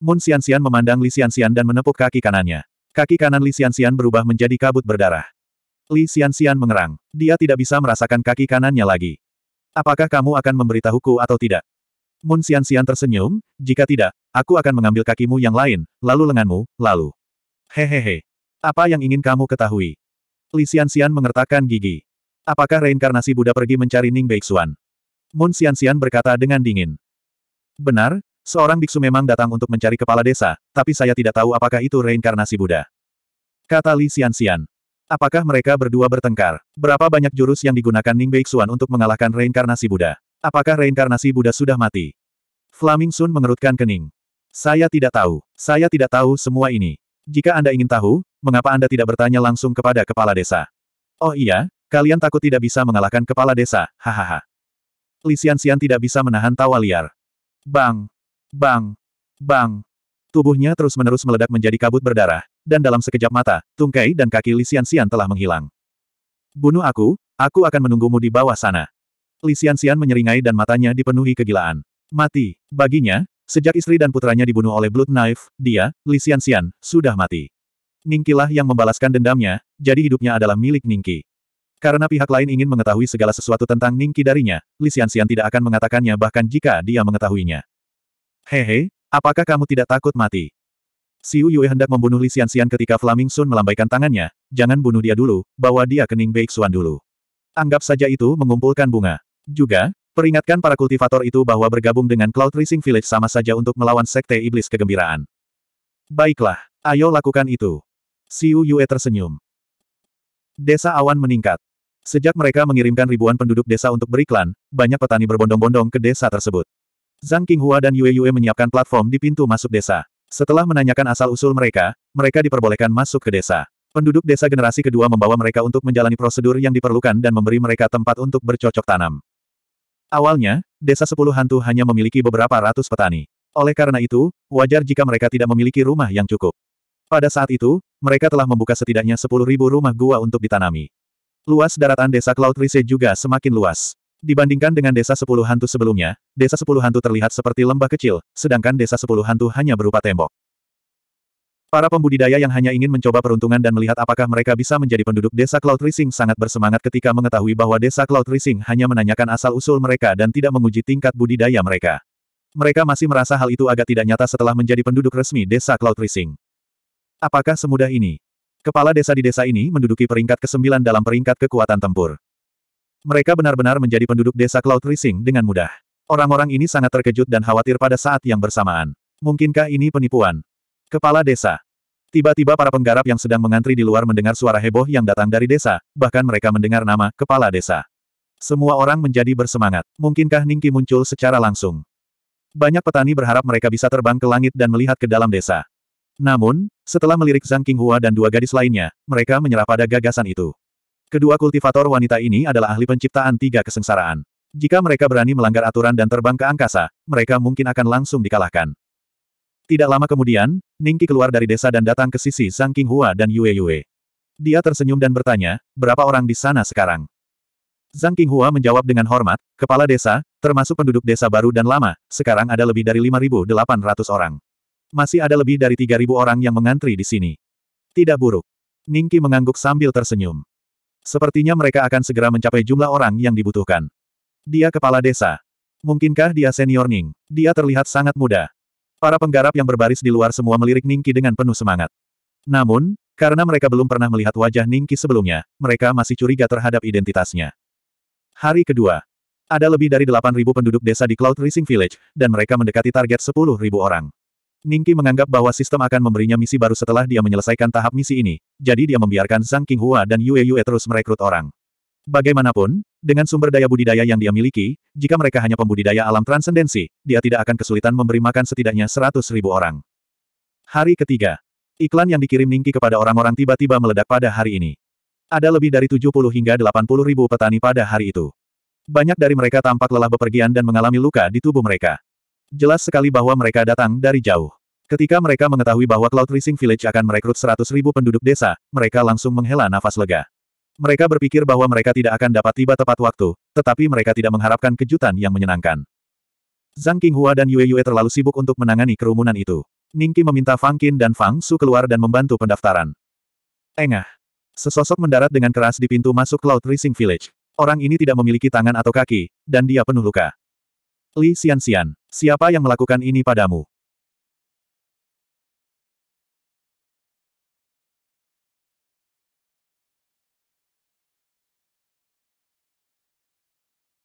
Mun Xianxian memandang Li Xianxian dan menepuk kaki kanannya. Kaki kanan Li Xianxian berubah menjadi kabut berdarah. Li Xianxian mengerang. Dia tidak bisa merasakan kaki kanannya lagi. Apakah kamu akan memberitahuku atau tidak? Mun Xianxian tersenyum, jika tidak, aku akan mengambil kakimu yang lain, lalu lenganmu, lalu. Hehehe. Apa yang ingin kamu ketahui? Li Xianxian mengertakkan gigi. Apakah reinkarnasi Buddha pergi mencari Ning Beixuan? Mun Xianxian berkata dengan dingin. Benar, Seorang biksu memang datang untuk mencari kepala desa, tapi saya tidak tahu apakah itu reinkarnasi Buddha. Kata Li Xian. Apakah mereka berdua bertengkar? Berapa banyak jurus yang digunakan Ning Beixuan untuk mengalahkan reinkarnasi Buddha? Apakah reinkarnasi Buddha sudah mati? Flaming Sun mengerutkan kening. Saya tidak tahu. Saya tidak tahu semua ini. Jika Anda ingin tahu, mengapa Anda tidak bertanya langsung kepada kepala desa? Oh iya, kalian takut tidak bisa mengalahkan kepala desa, hahaha. Li Xian tidak bisa menahan tawa liar. Bang! Bang! Bang! Tubuhnya terus-menerus meledak menjadi kabut berdarah, dan dalam sekejap mata, tungkai dan kaki Lisian Xian telah menghilang. Bunuh aku, aku akan menunggumu di bawah sana. Lisian Xian menyeringai dan matanya dipenuhi kegilaan. Mati. Baginya, sejak istri dan putranya dibunuh oleh Blood Knife, dia, Lisian Xian, sudah mati. Ningkilah yang membalaskan dendamnya, jadi hidupnya adalah milik Ningki. Karena pihak lain ingin mengetahui segala sesuatu tentang Ningki darinya, Lisian Xian tidak akan mengatakannya bahkan jika dia mengetahuinya. Hehe, apakah kamu tidak takut mati? Siu Yue hendak membunuh Li Xian ketika Flaming Sun melambaikan tangannya, jangan bunuh dia dulu, bawa dia kening Bei Xuan dulu. Anggap saja itu mengumpulkan bunga. Juga, peringatkan para kultivator itu bahwa bergabung dengan Cloud Rising Village sama saja untuk melawan Sekte Iblis Kegembiraan. Baiklah, ayo lakukan itu. Siu Yue tersenyum. Desa awan meningkat. Sejak mereka mengirimkan ribuan penduduk desa untuk beriklan, banyak petani berbondong-bondong ke desa tersebut. Zhang Qinghua dan Yue Yue menyiapkan platform di pintu masuk desa. Setelah menanyakan asal-usul mereka, mereka diperbolehkan masuk ke desa. Penduduk desa generasi kedua membawa mereka untuk menjalani prosedur yang diperlukan dan memberi mereka tempat untuk bercocok tanam. Awalnya, desa sepuluh hantu hanya memiliki beberapa ratus petani. Oleh karena itu, wajar jika mereka tidak memiliki rumah yang cukup. Pada saat itu, mereka telah membuka setidaknya sepuluh ribu rumah gua untuk ditanami. Luas daratan desa Cloud Rise juga semakin luas. Dibandingkan dengan desa sepuluh hantu sebelumnya, desa sepuluh hantu terlihat seperti lembah kecil, sedangkan desa sepuluh hantu hanya berupa tembok. Para pembudidaya yang hanya ingin mencoba peruntungan dan melihat apakah mereka bisa menjadi penduduk desa Cloud Rising sangat bersemangat ketika mengetahui bahwa desa Cloud Rising hanya menanyakan asal-usul mereka dan tidak menguji tingkat budidaya mereka. Mereka masih merasa hal itu agak tidak nyata setelah menjadi penduduk resmi desa Cloud Rising. Apakah semudah ini? Kepala desa di desa ini menduduki peringkat ke-9 dalam peringkat kekuatan tempur. Mereka benar-benar menjadi penduduk desa Cloud Rising dengan mudah. Orang-orang ini sangat terkejut dan khawatir pada saat yang bersamaan. Mungkinkah ini penipuan? Kepala desa. Tiba-tiba para penggarap yang sedang mengantri di luar mendengar suara heboh yang datang dari desa, bahkan mereka mendengar nama kepala desa. Semua orang menjadi bersemangat. Mungkinkah Ningki muncul secara langsung? Banyak petani berharap mereka bisa terbang ke langit dan melihat ke dalam desa. Namun, setelah melirik Zhang Qinghua dan dua gadis lainnya, mereka menyerah pada gagasan itu. Kedua kultivator wanita ini adalah ahli penciptaan tiga kesengsaraan. Jika mereka berani melanggar aturan dan terbang ke angkasa, mereka mungkin akan langsung dikalahkan. Tidak lama kemudian, Ningki keluar dari desa dan datang ke sisi Zhang Qinghua dan Yue Yue. Dia tersenyum dan bertanya, berapa orang di sana sekarang? Zhang Qinghua menjawab dengan hormat, kepala desa, termasuk penduduk desa baru dan lama, sekarang ada lebih dari 5.800 orang. Masih ada lebih dari 3.000 orang yang mengantri di sini. Tidak buruk. Ningki mengangguk sambil tersenyum. Sepertinya mereka akan segera mencapai jumlah orang yang dibutuhkan. Dia kepala desa. Mungkinkah dia senior Ning? Dia terlihat sangat muda. Para penggarap yang berbaris di luar semua melirik Ningki dengan penuh semangat. Namun, karena mereka belum pernah melihat wajah Ningki sebelumnya, mereka masih curiga terhadap identitasnya. Hari kedua. Ada lebih dari 8.000 penduduk desa di Cloud Rising Village, dan mereka mendekati target 10.000 orang. Ningki menganggap bahwa sistem akan memberinya misi baru setelah dia menyelesaikan tahap misi ini, jadi dia membiarkan Zhang Qinghua dan Yue Yue terus merekrut orang. Bagaimanapun, dengan sumber daya budidaya yang dia miliki, jika mereka hanya pembudidaya alam transendensi, dia tidak akan kesulitan memberi makan setidaknya seratus ribu orang. Hari ketiga. Iklan yang dikirim Ningki kepada orang-orang tiba-tiba meledak pada hari ini. Ada lebih dari 70 hingga 80 ribu petani pada hari itu. Banyak dari mereka tampak lelah bepergian dan mengalami luka di tubuh mereka. Jelas sekali bahwa mereka datang dari jauh. Ketika mereka mengetahui bahwa Cloud Rising Village akan merekrut 100 penduduk desa, mereka langsung menghela nafas lega. Mereka berpikir bahwa mereka tidak akan dapat tiba tepat waktu, tetapi mereka tidak mengharapkan kejutan yang menyenangkan. Zhang Qinghua dan Yue Yue terlalu sibuk untuk menangani kerumunan itu. Ningki meminta Fang Qin dan Fang Su keluar dan membantu pendaftaran. Engah. Sesosok mendarat dengan keras di pintu masuk Cloud Rising Village. Orang ini tidak memiliki tangan atau kaki, dan dia penuh luka. Li Xianxian. Siapa yang melakukan ini padamu?